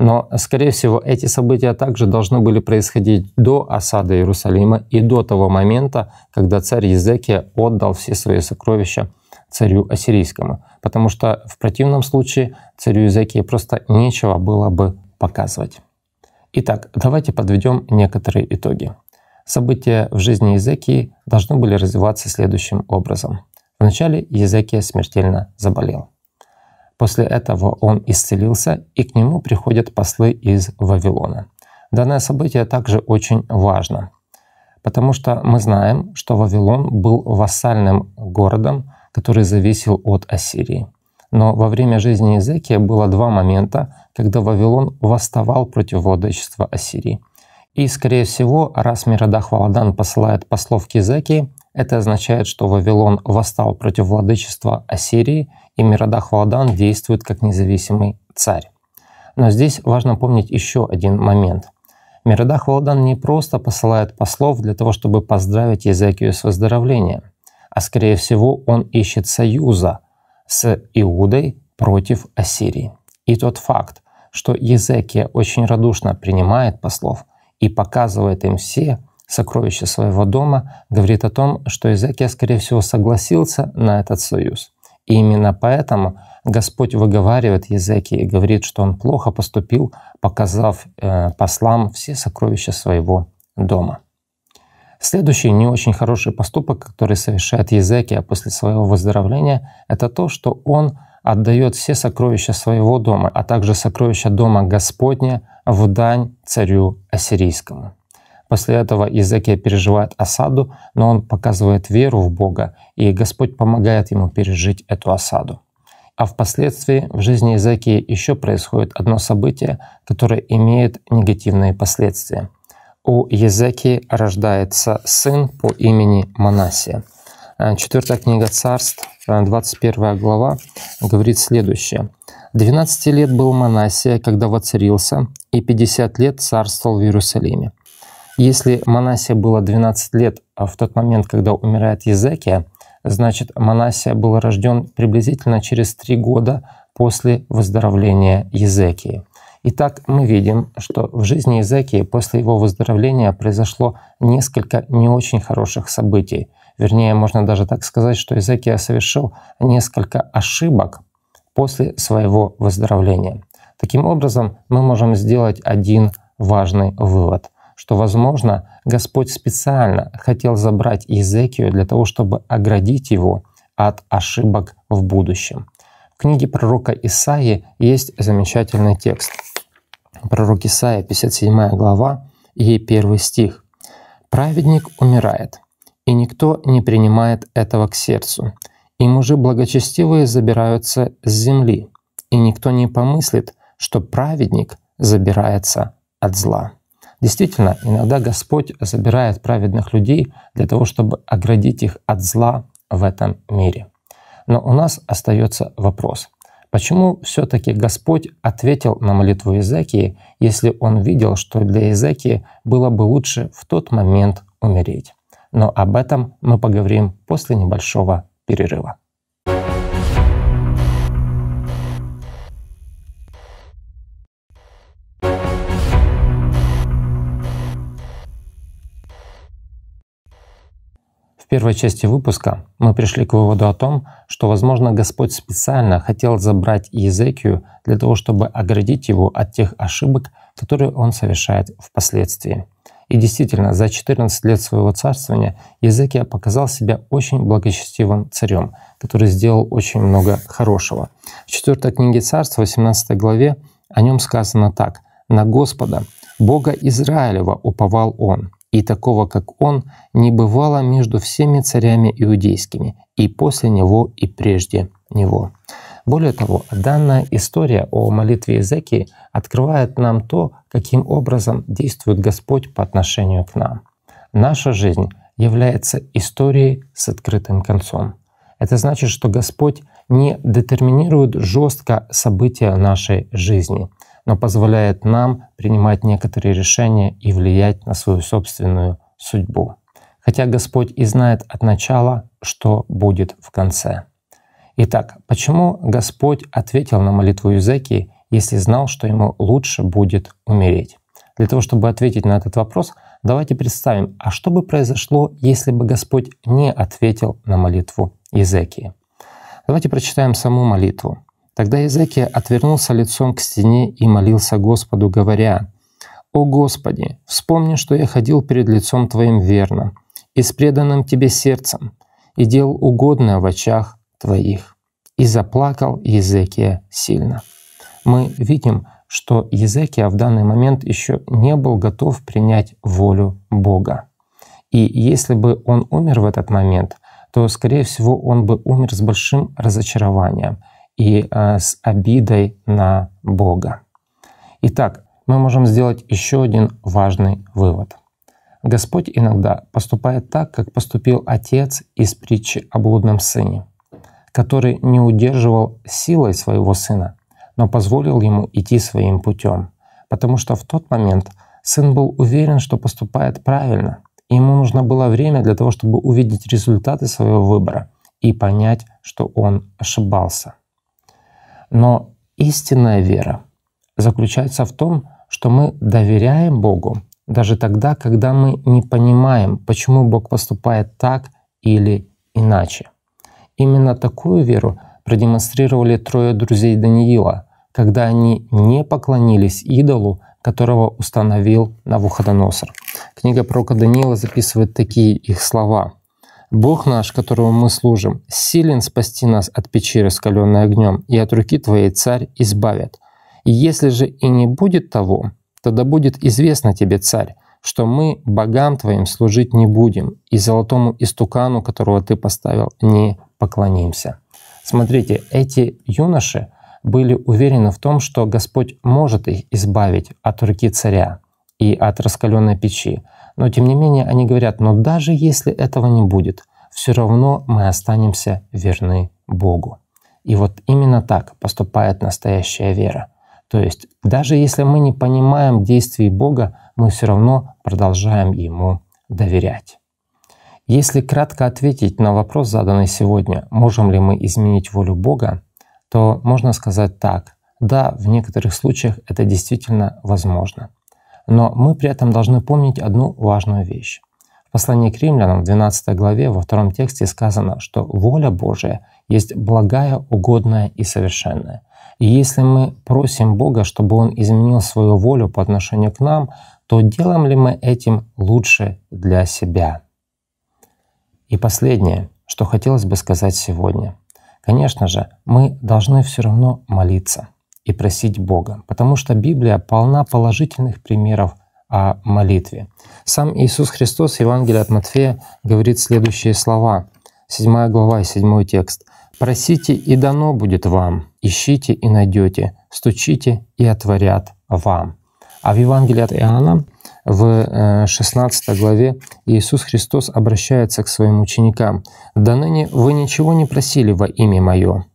Но, скорее всего, эти события также должны были происходить до осады Иерусалима и до того момента, когда царь Езекия отдал все свои сокровища царю ассирийскому, потому что в противном случае царю Езекии просто нечего было бы показывать. Итак, давайте подведем некоторые итоги. События в жизни Езекии должны были развиваться следующим образом. Вначале Езекия смертельно заболел. После этого он исцелился, и к нему приходят послы из Вавилона. Данное событие также очень важно, потому что мы знаем, что Вавилон был вассальным городом, который зависел от Ассирии. Но во время жизни Иезекия было два момента, когда Вавилон восставал против владычества Ассирии. И, скорее всего, раз Миродах Валадан посылает послов к Иезекии, это означает, что Вавилон восстал против владычества Ассирии, и Миродах Валадан действует как независимый царь. Но здесь важно помнить еще один момент. Миродах Валадан не просто посылает послов для того, чтобы поздравить Езекию с выздоровлением, а скорее всего он ищет союза, с Иудой против Ассирии. И тот факт, что Езекия очень радушно принимает послов и показывает им все сокровища своего дома, говорит о том, что Езекия, скорее всего, согласился на этот союз. И именно поэтому Господь выговаривает Езекии и говорит, что он плохо поступил, показав э, послам все сокровища своего дома. Следующий не очень хороший поступок, который совершает Езекия после своего выздоровления, это то, что он отдает все сокровища своего дома, а также сокровища дома Господня в дань царю ассирийскому. После этого Иезекия переживает осаду, но он показывает веру в Бога, и Господь помогает ему пережить эту осаду. А впоследствии в жизни Иезекии еще происходит одно событие, которое имеет негативные последствия у Езеки рождается сын по имени Манасия. Э, Четвертая книга царств, 21 э, глава, говорит следующее. 12 лет был Манасия, когда воцарился, и 50 лет царствовал в Иерусалиме. Если Манасия было 12 лет а в тот момент, когда умирает Езекия, значит, Манасия был рожден приблизительно через 3 года после выздоровления Езекии. Итак, мы видим, что в жизни Изекии после его выздоровления произошло несколько не очень хороших событий. Вернее, можно даже так сказать, что Изекия совершил несколько ошибок после своего выздоровления. Таким образом, мы можем сделать один важный вывод, что, возможно, Господь специально хотел забрать Изекию для того, чтобы оградить его от ошибок в будущем. В книге пророка Исаии есть замечательный текст – пророк Исаия, 57 глава и первый стих. «Праведник умирает, и никто не принимает этого к сердцу, и мужи благочестивые забираются с земли, и никто не помыслит, что праведник забирается от зла». Действительно, иногда Господь забирает праведных людей для того, чтобы оградить их от зла в этом мире. Но у нас остается вопрос, Почему все-таки Господь ответил на молитву Изакии, если он видел, что для Изакии было бы лучше в тот момент умереть? Но об этом мы поговорим после небольшого перерыва. первой части выпуска мы пришли к выводу о том, что, возможно, Господь специально хотел забрать Иезекию для того, чтобы оградить его от тех ошибок, которые он совершает впоследствии. И действительно, за 14 лет своего царствования Езекия показал себя очень благочестивым царем, который сделал очень много хорошего. В 4 книге царства, 18 главе, о нем сказано так. «На Господа, Бога Израилева, уповал он, и такого, как он, не бывало между всеми царями иудейскими, и после него, и прежде него. Более того, данная история о молитве Изекии открывает нам то, каким образом действует Господь по отношению к нам. Наша жизнь является историей с открытым концом. Это значит, что Господь не детерминирует жестко события нашей жизни — но позволяет нам принимать некоторые решения и влиять на свою собственную судьбу. Хотя Господь и знает от начала, что будет в конце. Итак, почему Господь ответил на молитву Юзекии, если знал, что ему лучше будет умереть? Для того, чтобы ответить на этот вопрос, давайте представим, а что бы произошло, если бы Господь не ответил на молитву Езекии? Давайте прочитаем саму молитву. Тогда Езекия отвернулся лицом к стене и молился Господу, говоря, «О Господи, вспомни, что я ходил перед лицом Твоим верно и с преданным Тебе сердцем, и делал угодное в очах Твоих». И заплакал Езекия сильно. Мы видим, что Езекия в данный момент еще не был готов принять волю Бога. И если бы он умер в этот момент, то, скорее всего, он бы умер с большим разочарованием – и а, с обидой на Бога. Итак, мы можем сделать еще один важный вывод. Господь иногда поступает так, как поступил отец из притчи о блудном сыне, который не удерживал силой своего сына, но позволил ему идти своим путем, потому что в тот момент сын был уверен, что поступает правильно, и ему нужно было время для того, чтобы увидеть результаты своего выбора и понять, что он ошибался. Но истинная вера заключается в том, что мы доверяем Богу даже тогда, когда мы не понимаем, почему Бог поступает так или иначе. Именно такую веру продемонстрировали трое друзей Даниила, когда они не поклонились идолу, которого установил Навуходоносор. Книга пророка Даниила записывает такие их слова. Бог наш, которому мы служим, силен спасти нас от печи, раскаленной огнем, и от руки Твоей царь избавит. И если же и не будет того, тогда будет известно Тебе, царь, что мы богам Твоим служить не будем, и золотому истукану, которого Ты поставил, не поклонимся». Смотрите, эти юноши были уверены в том, что Господь может их избавить от руки царя и от раскаленной печи. Но тем не менее они говорят, но даже если этого не будет, все равно мы останемся верны Богу. И вот именно так поступает настоящая вера. То есть даже если мы не понимаем действий Бога, мы все равно продолжаем Ему доверять. Если кратко ответить на вопрос, заданный сегодня, можем ли мы изменить волю Бога, то можно сказать так. Да, в некоторых случаях это действительно возможно. Но мы при этом должны помнить одну важную вещь. В послании к римлянам в 12 главе во втором тексте сказано, что воля Божия есть благая, угодная и совершенная. И если мы просим Бога, чтобы Он изменил свою волю по отношению к нам, то делаем ли мы этим лучше для себя? И последнее, что хотелось бы сказать сегодня. Конечно же, мы должны все равно молиться – и просить Бога, потому что Библия полна положительных примеров о молитве. Сам Иисус Христос, в Евангелии от Матфея, говорит следующие слова. 7 глава, 7 текст. «Просите, и дано будет вам, ищите и найдете, стучите и отворят вам». А в Евангелии от Иоанна в 16 э, главе Иисус Христос обращается к своим ученикам. «Да ныне вы ничего не просили во имя Мое.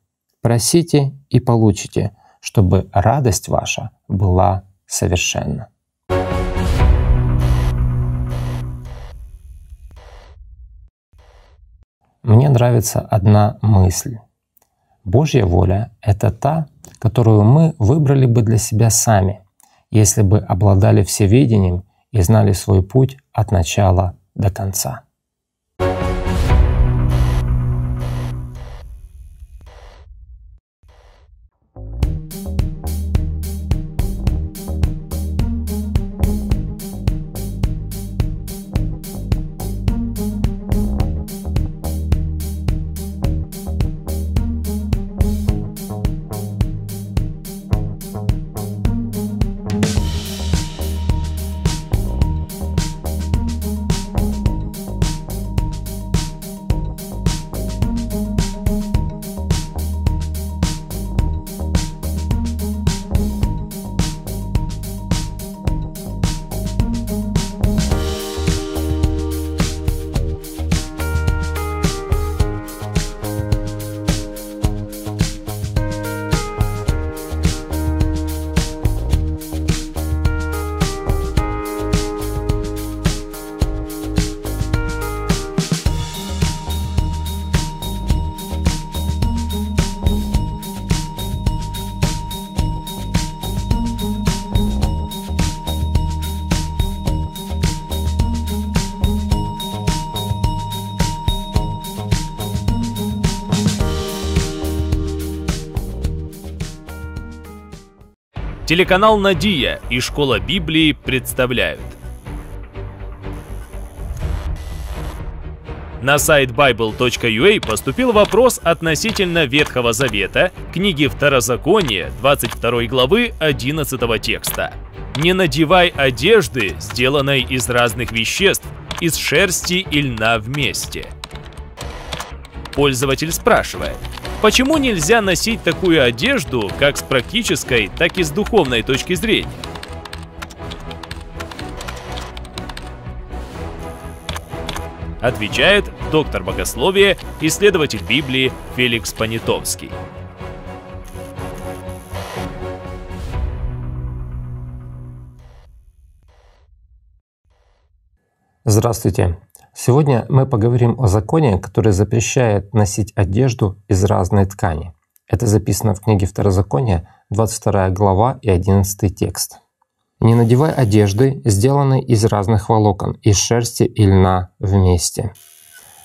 Просите и получите, чтобы радость ваша была совершенна. Мне нравится одна мысль. Божья воля — это та, которую мы выбрали бы для себя сами, если бы обладали всеведением и знали свой путь от начала до конца. Телеканал «Надия» и «Школа Библии» представляют. На сайт bible.ua поступил вопрос относительно Ветхого Завета, книги Второзакония, 22 главы 11 текста. «Не надевай одежды, сделанной из разных веществ, из шерсти и льна вместе». Пользователь спрашивает – Почему нельзя носить такую одежду как с практической, так и с духовной точки зрения? Отвечает доктор богословия, исследователь Библии Феликс Понятовский. Здравствуйте. Сегодня мы поговорим о законе, который запрещает носить одежду из разной ткани. Это записано в книге Второзакония, 22 глава и 11 текст. «Не надевай одежды, сделанные из разных волокон, из шерсти и льна вместе».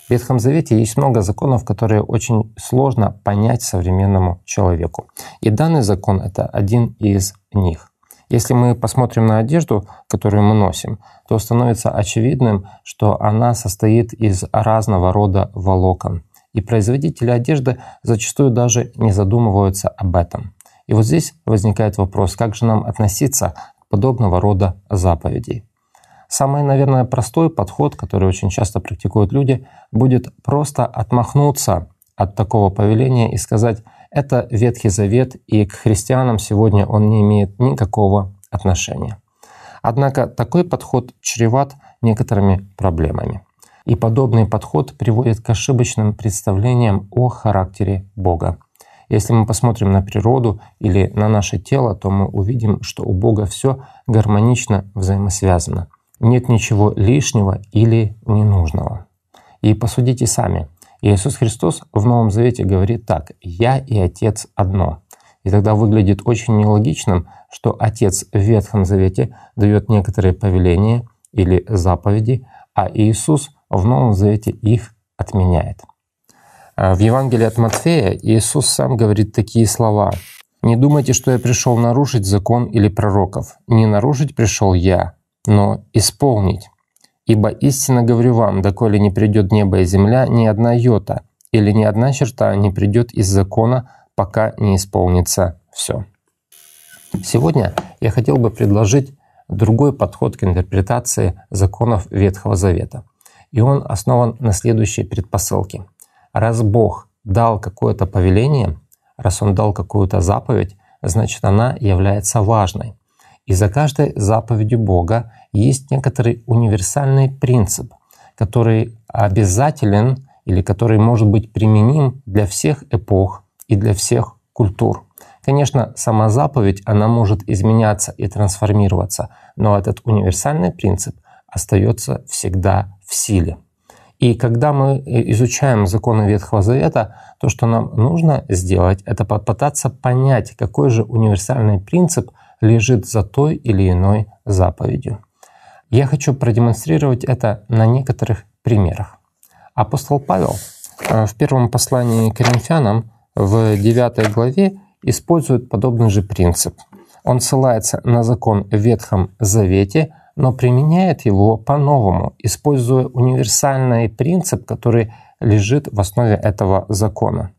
В Ветхом Завете есть много законов, которые очень сложно понять современному человеку. И данный закон — это один из них. Если мы посмотрим на одежду, которую мы носим, то становится очевидным, что она состоит из разного рода волокон. И производители одежды зачастую даже не задумываются об этом. И вот здесь возникает вопрос, как же нам относиться к подобного рода заповедей. Самый, наверное, простой подход, который очень часто практикуют люди, будет просто отмахнуться от такого повеления и сказать, это Ветхий Завет, и к христианам сегодня он не имеет никакого отношения. Однако такой подход чреват некоторыми проблемами. И подобный подход приводит к ошибочным представлениям о характере Бога. Если мы посмотрим на природу или на наше тело, то мы увидим, что у Бога все гармонично взаимосвязано. Нет ничего лишнего или ненужного. И посудите сами. Иисус Христос в Новом Завете говорит так «Я и Отец одно». И тогда выглядит очень нелогичным что Отец в Ветхом Завете дает некоторые повеления или заповеди, а Иисус в Новом Завете их отменяет. А в Евангелии от Матфея Иисус сам говорит такие слова. «Не думайте, что я пришел нарушить закон или пророков. Не нарушить пришел я, но исполнить. Ибо истинно говорю вам, доколе не придет небо и земля, ни одна йота или ни одна черта не придет из закона, пока не исполнится все». Сегодня я хотел бы предложить другой подход к интерпретации законов Ветхого Завета. И он основан на следующей предпосылке. Раз Бог дал какое-то повеление, раз Он дал какую-то заповедь, значит она является важной. И за каждой заповедью Бога есть некоторый универсальный принцип, который обязателен или который может быть применим для всех эпох и для всех культур. Конечно, сама заповедь, она может изменяться и трансформироваться, но этот универсальный принцип остается всегда в силе. И когда мы э, изучаем законы Ветхого Завета, то, что нам нужно сделать, это попытаться понять, какой же универсальный принцип лежит за той или иной заповедью. Я хочу продемонстрировать это на некоторых примерах. Апостол Павел э, в первом послании к Коринфянам в 9 главе использует подобный же принцип. Он ссылается на закон в Ветхом Завете, но применяет его по-новому, используя универсальный принцип, который лежит в основе этого закона.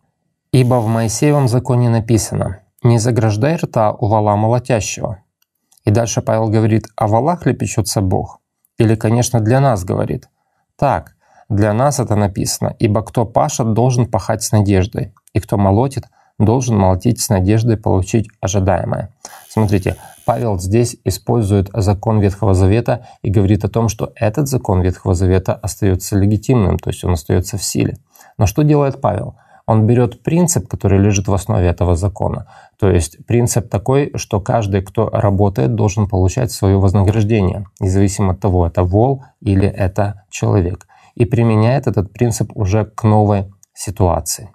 «Ибо в Моисеевом законе написано «Не заграждай рта у вала молотящего». И дальше Павел говорит а валах ли печется Бог?» Или, конечно, для нас говорит. Так, для нас это написано, ибо кто пашет, должен пахать с надеждой, и кто молотит – должен молотить с надеждой получить ожидаемое. Смотрите, Павел здесь использует закон Ветхого Завета и говорит о том, что этот закон Ветхого Завета остается легитимным, то есть он остается в силе. Но что делает Павел? Он берет принцип, который лежит в основе этого закона. То есть принцип такой, что каждый, кто работает, должен получать свое вознаграждение, независимо от того, это вол или это человек. И применяет этот принцип уже к новой ситуации.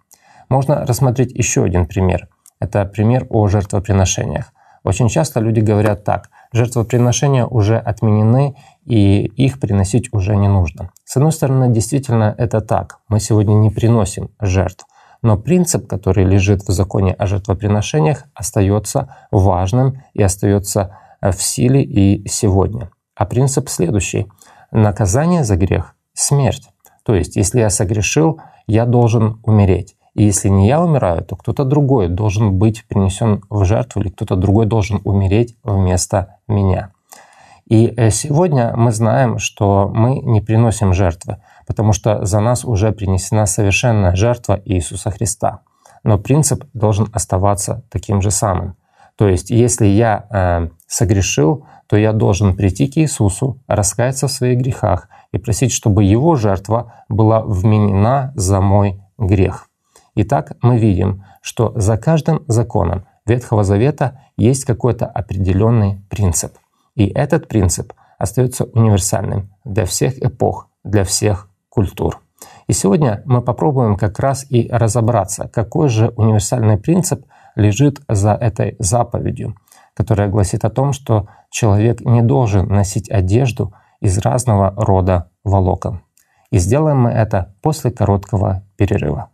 Можно рассмотреть еще один пример. Это пример о жертвоприношениях. Очень часто люди говорят так, жертвоприношения уже отменены, и их приносить уже не нужно. С одной стороны, действительно это так. Мы сегодня не приносим жертв. Но принцип, который лежит в законе о жертвоприношениях, остается важным и остается э, в силе и сегодня. А принцип следующий. Наказание за грех – смерть. То есть, если я согрешил, я должен умереть. И если не я умираю, то кто-то другой должен быть принесен в жертву или кто-то другой должен умереть вместо меня. И э, сегодня мы знаем, что мы не приносим жертвы, потому что за нас уже принесена совершенная жертва Иисуса Христа. Но принцип должен оставаться таким же самым. То есть, если я э, согрешил, то я должен прийти к Иисусу, раскаяться в своих грехах и просить, чтобы Его жертва была вменена за мой грех. Итак, мы видим, что за каждым законом Ветхого Завета есть какой-то определенный принцип. И этот принцип остается универсальным для всех эпох, для всех культур. И сегодня мы попробуем как раз и разобраться, какой же универсальный принцип лежит за этой заповедью, которая гласит о том, что человек не должен носить одежду из разного рода волокон. И сделаем мы это после короткого перерыва.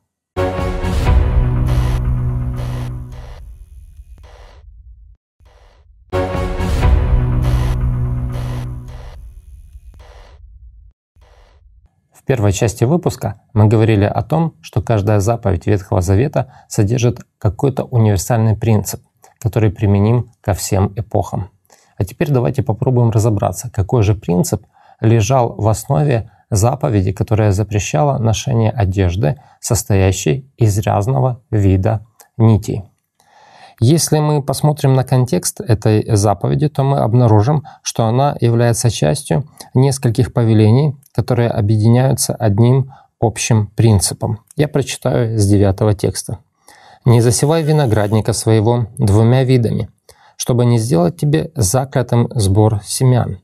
первой части выпуска мы говорили о том, что каждая заповедь Ветхого Завета содержит какой-то универсальный принцип, который применим ко всем эпохам. А теперь давайте попробуем разобраться, какой же принцип лежал в основе заповеди, которая запрещала ношение одежды, состоящей из разного вида нитей. Если мы посмотрим на контекст этой заповеди, то мы обнаружим, что она является частью нескольких повелений, которые объединяются одним общим принципом. Я прочитаю с девятого текста. «Не засевай виноградника своего двумя видами, чтобы не сделать тебе заклятым сбор семян,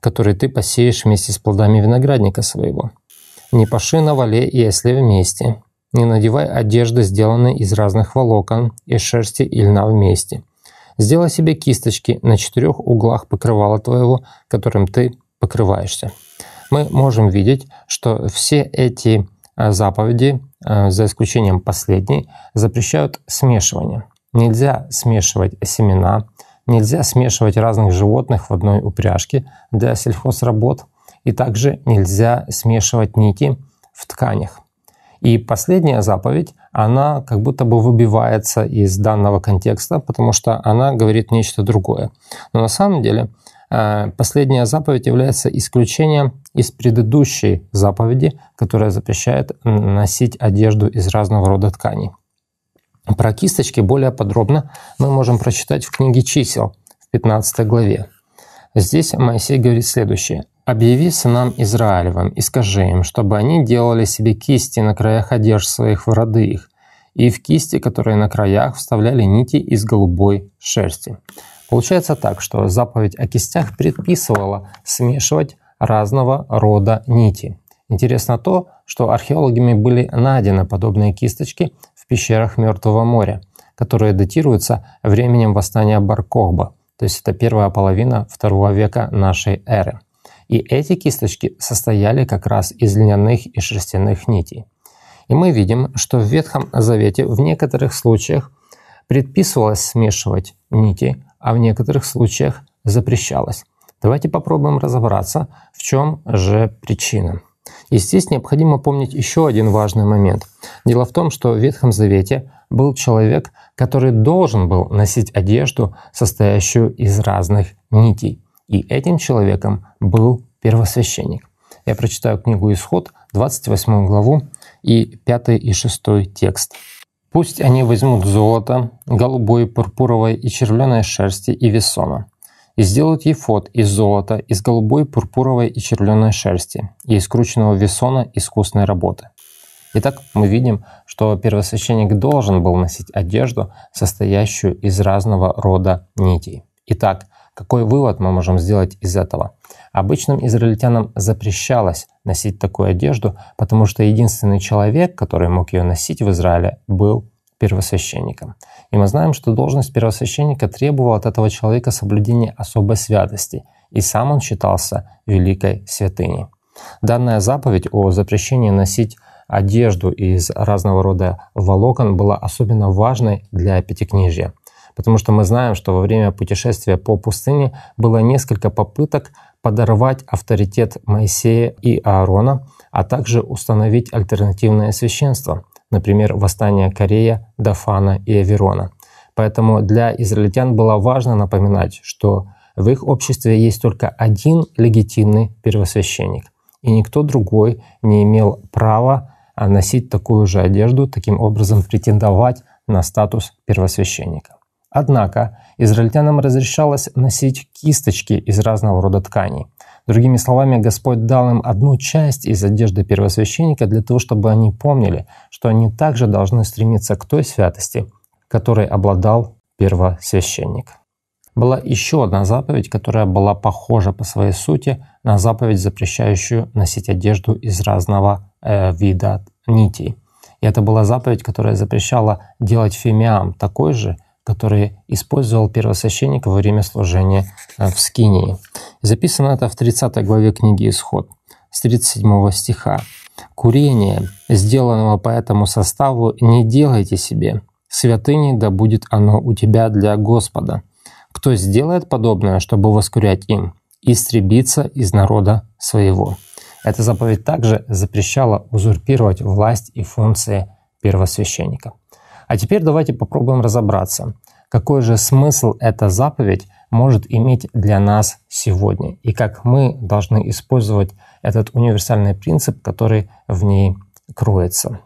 которые ты посеешь вместе с плодами виноградника своего. Не паши на вале и осле вместе, не надевай одежды, сделанные из разных волокон, и шерсти и льна вместе. Сделай себе кисточки на четырех углах покрывала твоего, которым ты покрываешься» мы можем видеть, что все эти э, заповеди, э, за исключением последней, запрещают смешивание. Нельзя смешивать семена, нельзя смешивать разных животных в одной упряжке для сельхозработ, и также нельзя смешивать нити в тканях. И последняя заповедь, она как будто бы выбивается из данного контекста, потому что она говорит нечто другое. Но на самом деле а, последняя заповедь является исключением из предыдущей заповеди, которая запрещает носить одежду из разного рода тканей. Про кисточки более подробно мы можем прочитать в книге чисел в 15 главе. Здесь Моисей говорит следующее. «Объяви сынам Израилевым и скажи им, чтобы они делали себе кисти на краях одежд своих в роды их, и в кисти, которые на краях, вставляли нити из голубой шерсти. Получается так, что заповедь о кистях предписывала смешивать разного рода нити. Интересно то, что археологами были найдены подобные кисточки в пещерах Мертвого моря, которые датируются временем восстания Баркохба, то есть это первая половина второго века нашей эры. И эти кисточки состояли как раз из льняных и шерстяных нитей. И мы видим, что в Ветхом Завете в некоторых случаях предписывалось смешивать нити, а в некоторых случаях запрещалось. Давайте попробуем разобраться, в чем же причина. И здесь необходимо помнить еще один важный момент. Дело в том, что в Ветхом Завете был человек, который должен был носить одежду, состоящую из разных нитей. И этим человеком был первосвященник. Я прочитаю книгу «Исход», 28 главу и 5 и 6 текст. Пусть они возьмут золото, голубое, пурпуровое и червленой шерсти и весона, и сделают ефот из золота, из голубой, пурпуровой и червленой шерсти, и из крученного весона искусной работы. Итак, мы видим, что первосвященник должен был носить одежду, состоящую из разного рода нитей. Итак, какой вывод мы можем сделать из этого? Обычным израильтянам запрещалось носить такую одежду, потому что единственный человек, который мог ее носить в Израиле, был первосвященником. И мы знаем, что должность первосвященника требовала от этого человека соблюдения особой святости, и сам он считался великой святыней. Данная заповедь о запрещении носить одежду из разного рода волокон была особенно важной для Пятикнижья – потому что мы знаем, что во время путешествия по пустыне было несколько попыток подорвать авторитет Моисея и Аарона, а также установить альтернативное священство, например, восстание Корея, Дафана и Аверона. Поэтому для израильтян было важно напоминать, что в их обществе есть только один легитимный первосвященник, и никто другой не имел права носить такую же одежду, таким образом претендовать на статус первосвященника. Однако израильтянам разрешалось носить кисточки из разного рода тканей. Другими словами, Господь дал им одну часть из одежды первосвященника для того, чтобы они помнили, что они также должны стремиться к той святости, которой обладал первосвященник. Была еще одна заповедь, которая была похожа по своей сути на заповедь, запрещающую носить одежду из разного э, вида нитей. И это была заповедь, которая запрещала делать фимиам такой же, который использовал первосвященник во время служения э, в Скинии. Записано это в 30 главе книги «Исход» с 37 стиха. «Курение, сделанного по этому составу, не делайте себе. Святыней да будет оно у тебя для Господа. Кто сделает подобное, чтобы воскурять им, истребится из народа своего». Эта заповедь также запрещала узурпировать власть и функции первосвященника. А теперь давайте попробуем разобраться, какой же смысл эта заповедь может иметь для нас сегодня и как мы должны использовать этот универсальный принцип, который в ней кроется.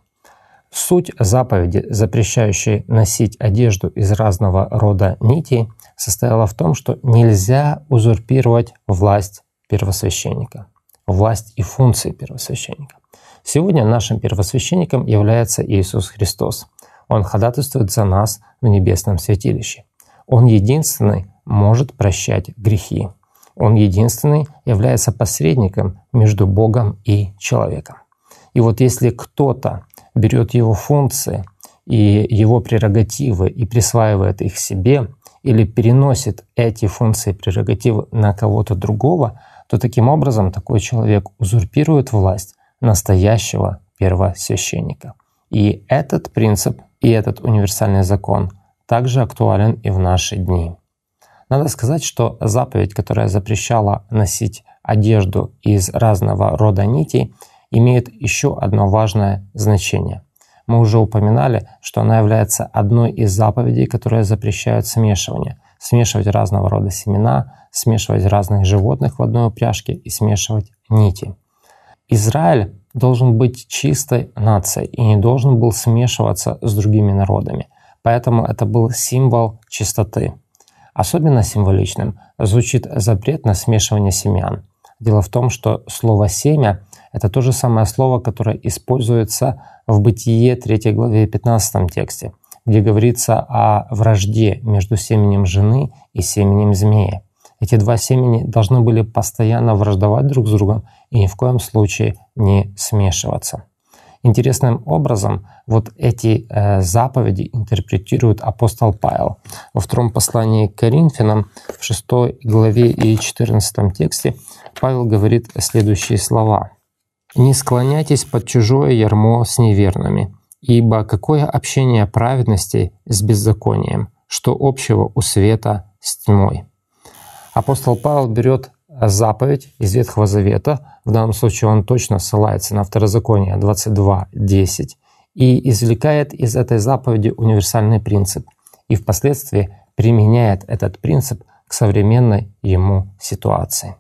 Суть заповеди, запрещающей носить одежду из разного рода нитей, состояла в том, что нельзя узурпировать власть первосвященника, власть и функции первосвященника. Сегодня нашим первосвященником является Иисус Христос. Он ходатайствует за нас в небесном святилище. Он единственный может прощать грехи. Он единственный является посредником между Богом и человеком. И вот если кто-то берет его функции и его прерогативы и присваивает их себе, или переносит эти функции прерогативы на кого-то другого, то таким образом такой человек узурпирует власть настоящего первосвященника. И этот принцип и этот универсальный закон также актуален и в наши дни. Надо сказать, что заповедь, которая запрещала носить одежду из разного рода нитей, имеет еще одно важное значение. Мы уже упоминали, что она является одной из заповедей, которые запрещают смешивание. Смешивать разного рода семена, смешивать разных животных в одной упряжке и смешивать нити. Израиль должен быть чистой нацией и не должен был смешиваться с другими народами. Поэтому это был символ чистоты. Особенно символичным звучит запрет на смешивание семян. Дело в том, что слово «семя» — это то же самое слово, которое используется в Бытие 3 главе 15 тексте, где говорится о вражде между семенем жены и семенем змея. Эти два семени должны были постоянно враждовать друг с другом и ни в коем случае не смешиваться. Интересным образом вот эти э, заповеди интерпретирует апостол Павел. Во втором послании к Коринфянам в 6 главе и 14 тексте Павел говорит следующие слова. «Не склоняйтесь под чужое ярмо с неверными, ибо какое общение праведности с беззаконием, что общего у света с тьмой?» апостол Павел берет э, заповедь из Ветхого Завета, в данном случае он точно ссылается на Второзаконие 22.10, и извлекает из этой заповеди универсальный принцип, и впоследствии применяет этот принцип к современной ему ситуации.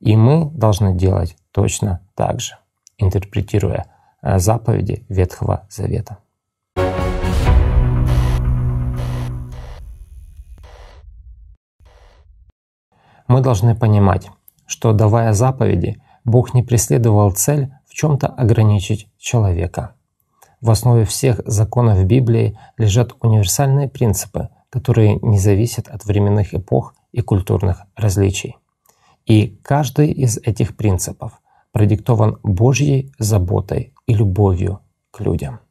И мы должны делать точно так же, интерпретируя э, заповеди Ветхого Завета. мы должны понимать, что давая заповеди, Бог не преследовал цель в чем-то ограничить человека. В основе всех законов Библии лежат универсальные принципы, которые не зависят от временных эпох и культурных различий. И каждый из этих принципов продиктован Божьей заботой и любовью к людям.